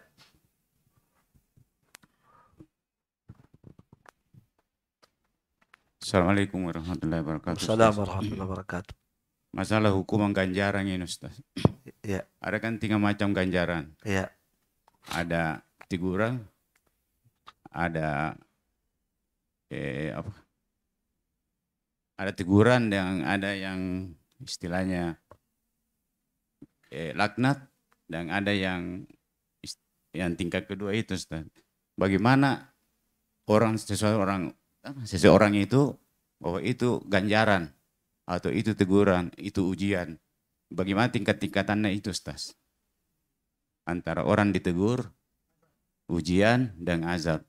Assalamualaikum warahmatullahi wabarakatuh. Assalamualaikum warahmatullahi wabarakatuh. Masalah hukuman ganjaran ini Ustaz. Ya. Ada kan tiga macam ganjaran. Ya. Ada tiguran, ada eh apa ada teguran yang ada yang istilahnya eh, laknat dan ada yang yang tingkat kedua itu Ustaz. Bagaimana orang sesuai sesuai ah, seseorang itu bahwa itu ganjaran atau itu teguran, itu ujian. Bagaimana tingkat-tingkatannya itu Ustaz? Antara orang ditegur, ujian dan azab.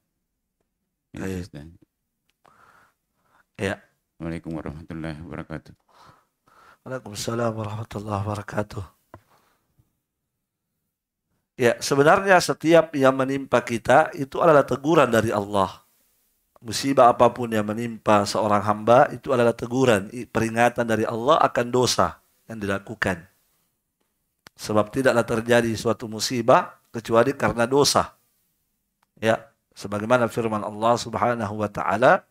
Ya, Ya. Assalamualaikum warahmatullahi wabarakatuh. Waalaikumsalam warahmatullahi wabarakatuh. Ya, sebenarnya setiap yang menimpa kita itu adalah teguran dari Allah. Musibah apapun yang menimpa seorang hamba itu adalah teguran, peringatan dari Allah akan dosa yang dilakukan. Sebab tidaklah terjadi suatu musibah kecuali karena dosa. Ya, sebagaimana firman Allah Subhanahu wa taala,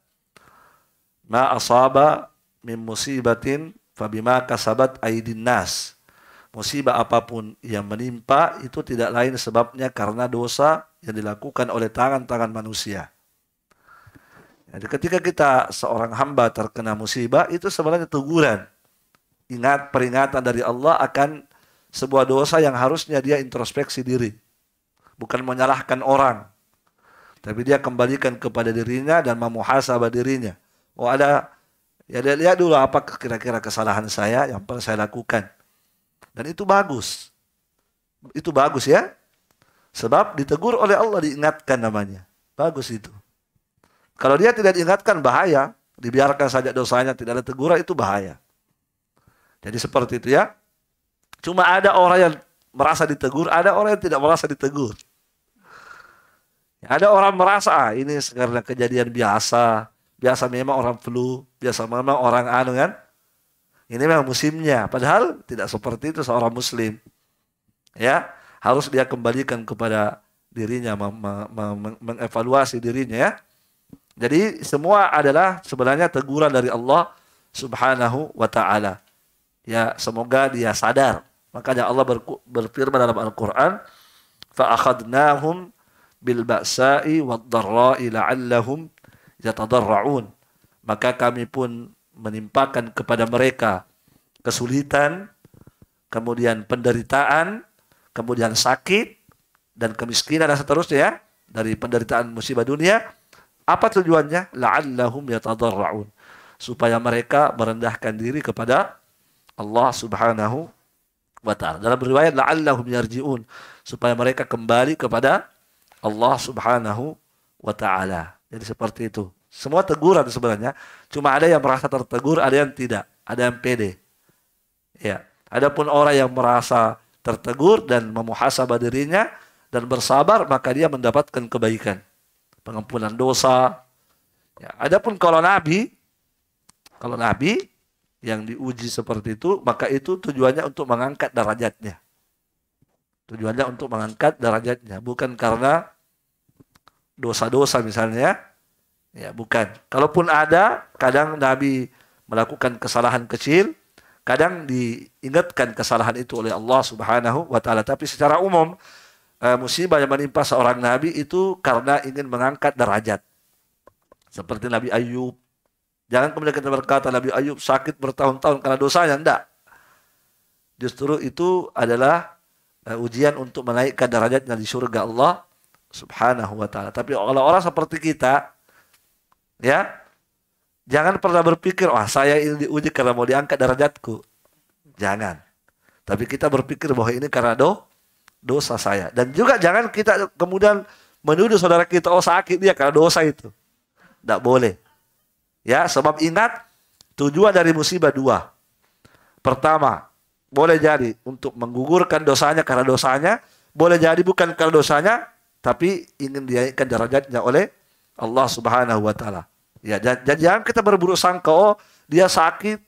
ma asaba min musibatin fabima kasabat aidin nas. Musibah apapun yang menimpa itu tidak lain sebabnya karena dosa yang dilakukan oleh tangan-tangan manusia. Jadi ketika kita seorang hamba terkena musibah itu sebenarnya teguran. Ingat peringatan dari Allah akan sebuah dosa yang harusnya dia introspeksi diri. Bukan menyalahkan orang. Tapi dia kembalikan kepada dirinya dan memuhasabah dirinya. Oh ada, ya lihat dulu apa kira-kira kesalahan saya yang pernah saya lakukan. Dan itu bagus. Itu bagus ya. Sebab ditegur oleh Allah diingatkan namanya. Bagus itu. Kalau dia tidak diingatkan bahaya, dibiarkan saja dosanya tidak ada teguran itu bahaya. Jadi seperti itu ya. Cuma ada orang yang merasa ditegur, ada orang yang tidak merasa ditegur. Ada orang merasa ah, ini karena kejadian biasa, biasa memang orang flu, biasa memang orang anu kan. Ini memang musimnya. Padahal tidak seperti itu seorang muslim. Ya, harus dia kembalikan kepada dirinya mengevaluasi dirinya ya. Jadi semua adalah sebenarnya teguran dari Allah Subhanahu wa taala. Ya, semoga dia sadar. Makanya Allah berfirman dalam Al-Qur'an, "Fa akhadnahum bil ba'sa'i wad-dharra'i la'allahum yatadarraun maka kami pun menimpakan kepada mereka kesulitan kemudian penderitaan kemudian sakit dan kemiskinan dan seterusnya ya dari penderitaan musibah dunia apa tujuannya la'allahum yatadarraun supaya mereka merendahkan diri kepada Allah Subhanahu wa taala dalam riwayat la'allahum yarjiun supaya mereka kembali kepada Allah Subhanahu wa taala jadi seperti itu. Semua teguran sebenarnya. Cuma ada yang merasa tertegur, ada yang tidak. Ada yang pede. Ya. Adapun orang yang merasa tertegur dan memuhasabah dirinya dan bersabar, maka dia mendapatkan kebaikan. Pengampunan dosa. Ya. Adapun kalau Nabi, kalau Nabi yang diuji seperti itu, maka itu tujuannya untuk mengangkat derajatnya. Tujuannya untuk mengangkat derajatnya, bukan karena dosa-dosa misalnya ya. ya bukan kalaupun ada kadang Nabi melakukan kesalahan kecil kadang diingatkan kesalahan itu oleh Allah Subhanahu wa taala tapi secara umum eh, musibah yang menimpa seorang nabi itu karena ingin mengangkat derajat seperti Nabi Ayub jangan kemudian kita berkata Nabi Ayub sakit bertahun-tahun karena dosanya enggak justru itu adalah eh, ujian untuk menaikkan derajatnya di surga Allah subhanahu wa ta'ala. Tapi kalau orang seperti kita, ya, jangan pernah berpikir, wah saya ini diuji karena mau diangkat derajatku. Jangan. Tapi kita berpikir bahwa ini karena do, dosa saya. Dan juga jangan kita kemudian menuduh saudara kita, oh sakit dia karena dosa itu. Tidak boleh. Ya, sebab ingat, tujuan dari musibah dua. Pertama, boleh jadi untuk menggugurkan dosanya karena dosanya, boleh jadi bukan karena dosanya, tapi ingin dinaikkan derajatnya oleh Allah Subhanahu wa taala. Ya, jangan, jangan kita berburuk sangka oh dia sakit,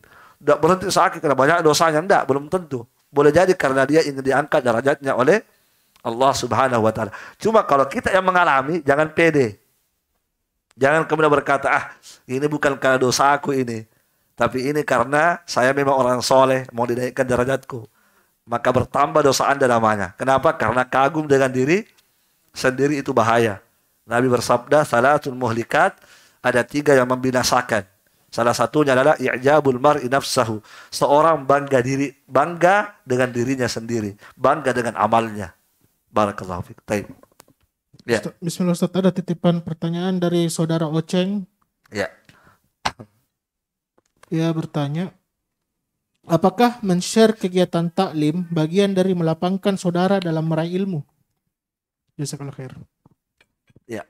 tidak berhenti sakit karena banyak dosanya, tidak, belum tentu. Boleh jadi karena dia ingin diangkat derajatnya oleh Allah Subhanahu wa taala. Cuma kalau kita yang mengalami jangan pede. Jangan kemudian berkata, "Ah, ini bukan karena dosaku ini, tapi ini karena saya memang orang soleh, mau dinaikkan derajatku." Maka bertambah dosa Anda namanya. Kenapa? Karena kagum dengan diri sendiri itu bahaya. Nabi bersabda, salatun muhlikat, ada tiga yang membinasakan. Salah satunya adalah i'jabul mar'i nafsahu. Seorang bangga diri, bangga dengan dirinya sendiri, bangga dengan amalnya. Barakallahu fiqh. Ya. Bismillah Ustaz, ada titipan pertanyaan dari saudara Oceng. Ya. Ia bertanya, apakah men-share kegiatan taklim bagian dari melapangkan saudara dalam meraih ilmu? Jazakallah khair. Ya.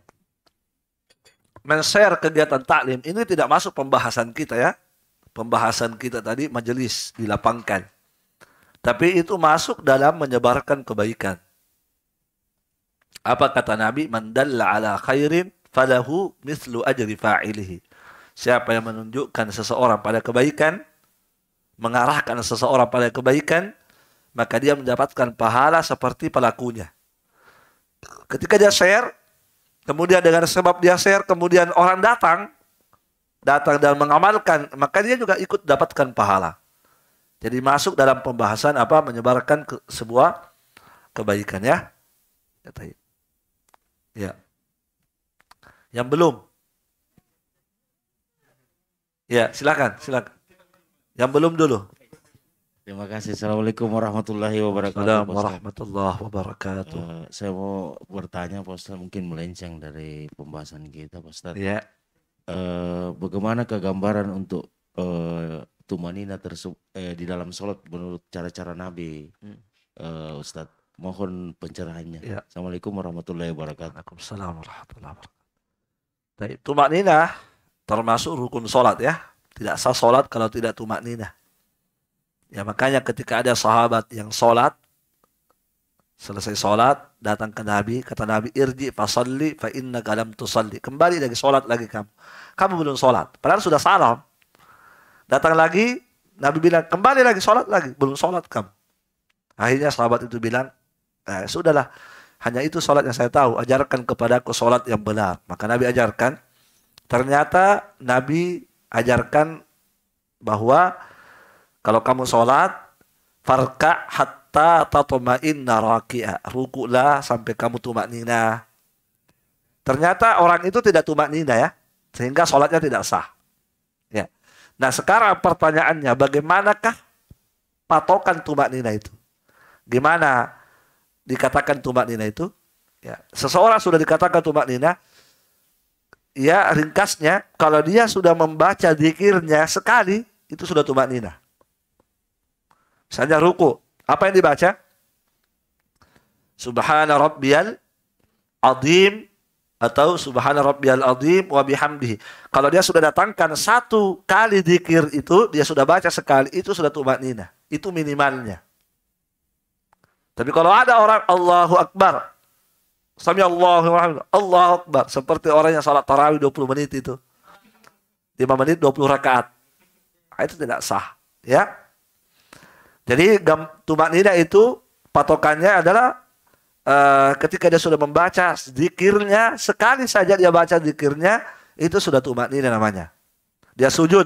Men-share kegiatan taklim ini tidak masuk pembahasan kita ya. Pembahasan kita tadi majelis dilapangkan. Tapi itu masuk dalam menyebarkan kebaikan. Apa kata Nabi? Man dalla ala khairin falahu mislu ajri fa'ilihi. Siapa yang menunjukkan seseorang pada kebaikan, mengarahkan seseorang pada kebaikan, maka dia mendapatkan pahala seperti pelakunya ketika dia share, kemudian dengan sebab dia share, kemudian orang datang, datang dan mengamalkan, maka dia juga ikut dapatkan pahala. Jadi masuk dalam pembahasan apa menyebarkan ke sebuah kebaikan ya. Ya. ya. Yang belum. Ya, silakan, silakan. Yang belum dulu. Terima kasih. Assalamualaikum warahmatullahi wabarakatuh. Assalamualaikum warahmatullahi wabarakatuh. Uh, saya mau bertanya, Pak Ustaz, mungkin melenceng dari pembahasan kita, Pak Ustaz. Ya. Uh, eh, bagaimana kegambaran untuk uh, tumanina tersebut eh, di dalam sholat menurut cara-cara Nabi, uh, Ustadz? Mohon pencerahannya. Iya. Assalamualaikum warahmatullahi wabarakatuh. Assalamualaikum warahmatullahi wabarakatuh. Tumanina termasuk rukun sholat ya. Tidak sah sholat kalau tidak tumanina. Ya makanya ketika ada sahabat yang sholat, selesai sholat, datang ke Nabi, kata Nabi, irji fasalli fa inna galam tusalli. Kembali lagi sholat lagi kamu. Kamu belum sholat. Padahal sudah salam. Datang lagi, Nabi bilang, kembali lagi sholat lagi. Belum sholat kamu. Akhirnya sahabat itu bilang, eh, sudahlah, hanya itu sholat yang saya tahu. Ajarkan kepadaku sholat yang benar. Maka Nabi ajarkan. Ternyata Nabi ajarkan bahwa kalau kamu sholat, farka hatta tatumain narakia. Rukuklah sampai kamu tumak nina. Ternyata orang itu tidak tumak nina ya. Sehingga sholatnya tidak sah. Ya. Nah sekarang pertanyaannya, bagaimanakah patokan tumak nina itu? Gimana dikatakan tumak nina itu? Ya. Seseorang sudah dikatakan tumak nina, ya ringkasnya kalau dia sudah membaca dikirnya sekali, itu sudah tumak nina. Saja ruku. Apa yang dibaca? Subhana rabbiyal azim atau subhana rabbiyal azim wa bihamdihi. Kalau dia sudah datangkan satu kali dikir itu, dia sudah baca sekali, itu sudah tumak nina. Itu minimalnya. Tapi kalau ada orang Allahu Akbar, Sami Allahu Allah Akbar, seperti orang yang salat tarawih 20 menit itu. 5 menit 20 rakaat. Nah, itu tidak sah, ya. Jadi tumak nida itu patokannya adalah uh, ketika dia sudah membaca zikirnya sekali saja dia baca zikirnya itu sudah tumak nida namanya. Dia sujud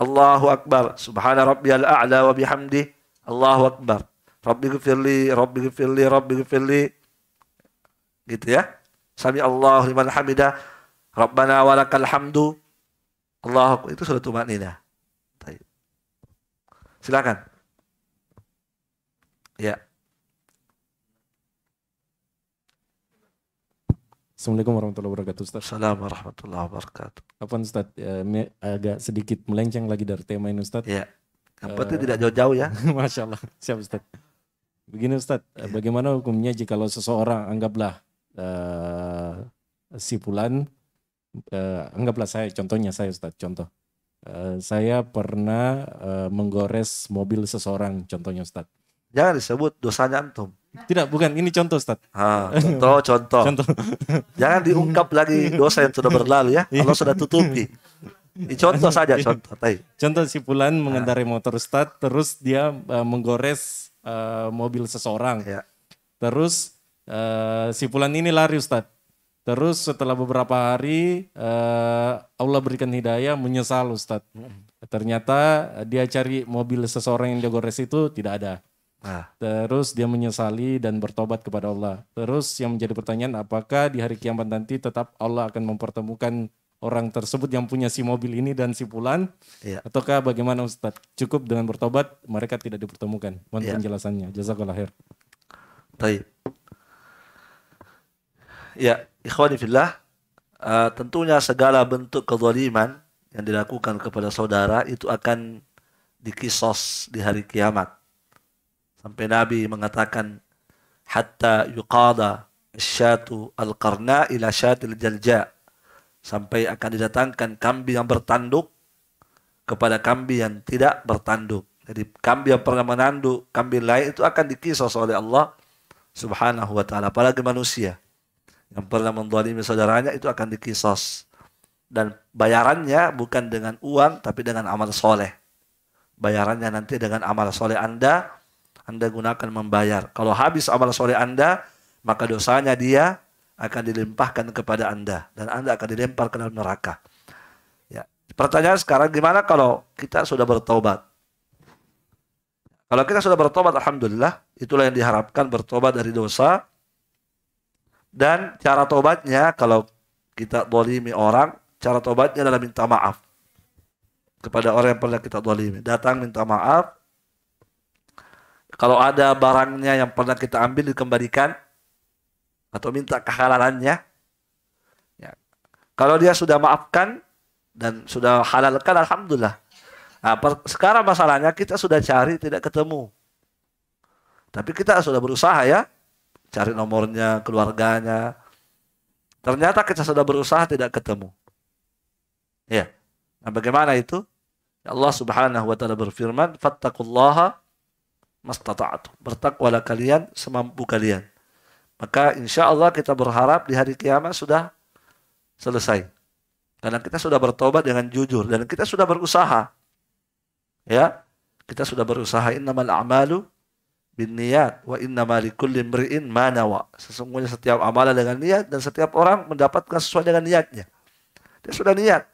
Allahu Akbar Subhana Rabbiyal A'la wa bihamdi Allahu Akbar Rabbi gfirli Rabbi gfirli Rabbi gfirli gitu ya Sami Allahu liman hamidah Rabbana walakal hamdu Allahu itu sudah tumak nida silakan Ya. Assalamualaikum warahmatullahi wabarakatuh Ustaz. Assalamualaikum warahmatullahi wabarakatuh. Apa Ustaz, eh, agak sedikit melenceng lagi dari tema ini Ustaz. Ya. Apa itu uh, tidak jauh-jauh ya. Masya Allah. Siap Ustaz. Begini Ustaz, ya. bagaimana hukumnya jika kalau seseorang anggaplah uh, si uh, anggaplah saya, contohnya saya Ustaz, contoh. Uh, saya pernah uh, menggores mobil seseorang, contohnya Ustaz. Jangan disebut dosanya antum. Tidak, bukan. Ini contoh, Ustaz. Ha, contoh, contoh. contoh. Jangan diungkap lagi dosa yang sudah berlalu ya. Iya. Allah sudah tutupi. Ini contoh saja, iya. contoh. Tai. Contoh si Fulan mengendarai motor Ustaz, terus dia uh, menggores uh, mobil seseorang. Ya. Terus uh, si Fulan ini lari Ustaz. Terus setelah beberapa hari uh, Allah berikan hidayah menyesal Ustaz. Ternyata dia cari mobil seseorang yang dia gores itu tidak ada. Ah. Terus dia menyesali dan bertobat kepada Allah. Terus yang menjadi pertanyaan apakah di hari kiamat nanti tetap Allah akan mempertemukan orang tersebut yang punya si mobil ini dan si pulan? Ya. Ataukah bagaimana Ustaz? Cukup dengan bertobat mereka tidak dipertemukan? Mohon ya. penjelasannya. Jazakallah khair. Baik. Ya, ikhwani fillah, uh, tentunya segala bentuk kezaliman yang dilakukan kepada saudara itu akan dikisos di hari kiamat Sampai Nabi mengatakan hatta yuqada syatu al-qarna ila syatil jalja sampai akan didatangkan kambing yang bertanduk kepada kambing yang tidak bertanduk. Jadi kambing yang pernah menanduk, kambing lain itu akan dikisos oleh Allah Subhanahu wa taala apalagi manusia yang pernah mendzalimi saudaranya itu akan dikisos dan bayarannya bukan dengan uang tapi dengan amal soleh bayarannya nanti dengan amal soleh anda anda gunakan membayar. Kalau habis amal soleh Anda, maka dosanya dia akan dilimpahkan kepada Anda. Dan Anda akan dilempar ke dalam neraka. Ya. Pertanyaan sekarang, gimana kalau kita sudah bertobat? Kalau kita sudah bertobat, Alhamdulillah, itulah yang diharapkan bertobat dari dosa. Dan cara tobatnya, kalau kita dolimi orang, cara tobatnya adalah minta maaf kepada orang yang pernah kita dolimi. Datang minta maaf, kalau ada barangnya yang pernah kita ambil dikembalikan atau minta kehalalannya. Ya. Kalau dia sudah maafkan dan sudah halalkan alhamdulillah. Nah, per, sekarang masalahnya kita sudah cari tidak ketemu. Tapi kita sudah berusaha ya cari nomornya, keluarganya. Ternyata kita sudah berusaha tidak ketemu. Ya. Nah, bagaimana itu? Ya Allah Subhanahu wa taala berfirman, "Fattaqullaha mastata'atu. Bertakwalah kalian semampu kalian. Maka insya Allah kita berharap di hari kiamat sudah selesai. Karena kita sudah bertobat dengan jujur dan kita sudah berusaha. Ya, kita sudah berusaha innamal a'malu niat wa innamal likulli mri'in ma nawa. Sesungguhnya setiap amalan dengan niat dan setiap orang mendapatkan sesuai dengan niatnya. Dia sudah niat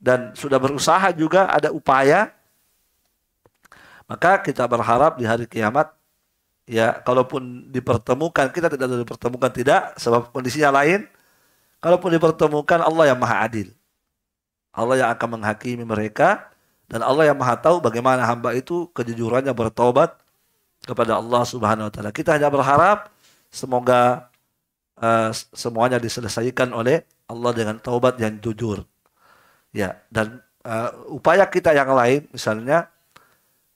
dan sudah berusaha juga ada upaya maka kita berharap di hari kiamat ya kalaupun dipertemukan kita tidak dipertemukan tidak sebab kondisinya lain. Kalaupun dipertemukan Allah yang Maha Adil. Allah yang akan menghakimi mereka dan Allah yang Maha tahu bagaimana hamba itu kejujurannya bertobat kepada Allah Subhanahu wa taala. Kita hanya berharap semoga uh, semuanya diselesaikan oleh Allah dengan taubat yang jujur. Ya, dan uh, upaya kita yang lain misalnya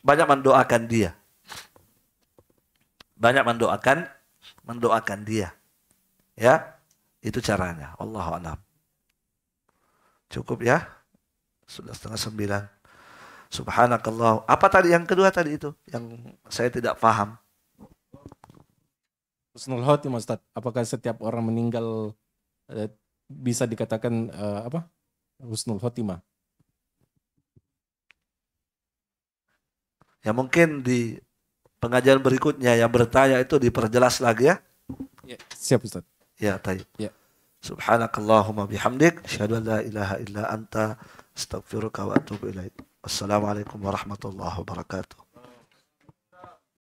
banyak mendoakan dia. Banyak mendoakan mendoakan dia. Ya. Itu caranya. Allahu a'lam. Cukup ya. Sudah setengah sembilan. Subhanakallah. Apa tadi yang kedua tadi itu yang saya tidak paham? Husnul khotimah Ustaz. Apakah setiap orang meninggal eh, bisa dikatakan eh, apa? Husnul khotimah? Ya mungkin di pengajian berikutnya yang bertanya itu diperjelas lagi ya. ya siap Ustaz. Ya, tayyib. Ya. Subhanakallahumma bihamdik, syahadu la ilaha illa anta, Astagfirullah wa atubu ilaih. Assalamualaikum warahmatullahi wabarakatuh.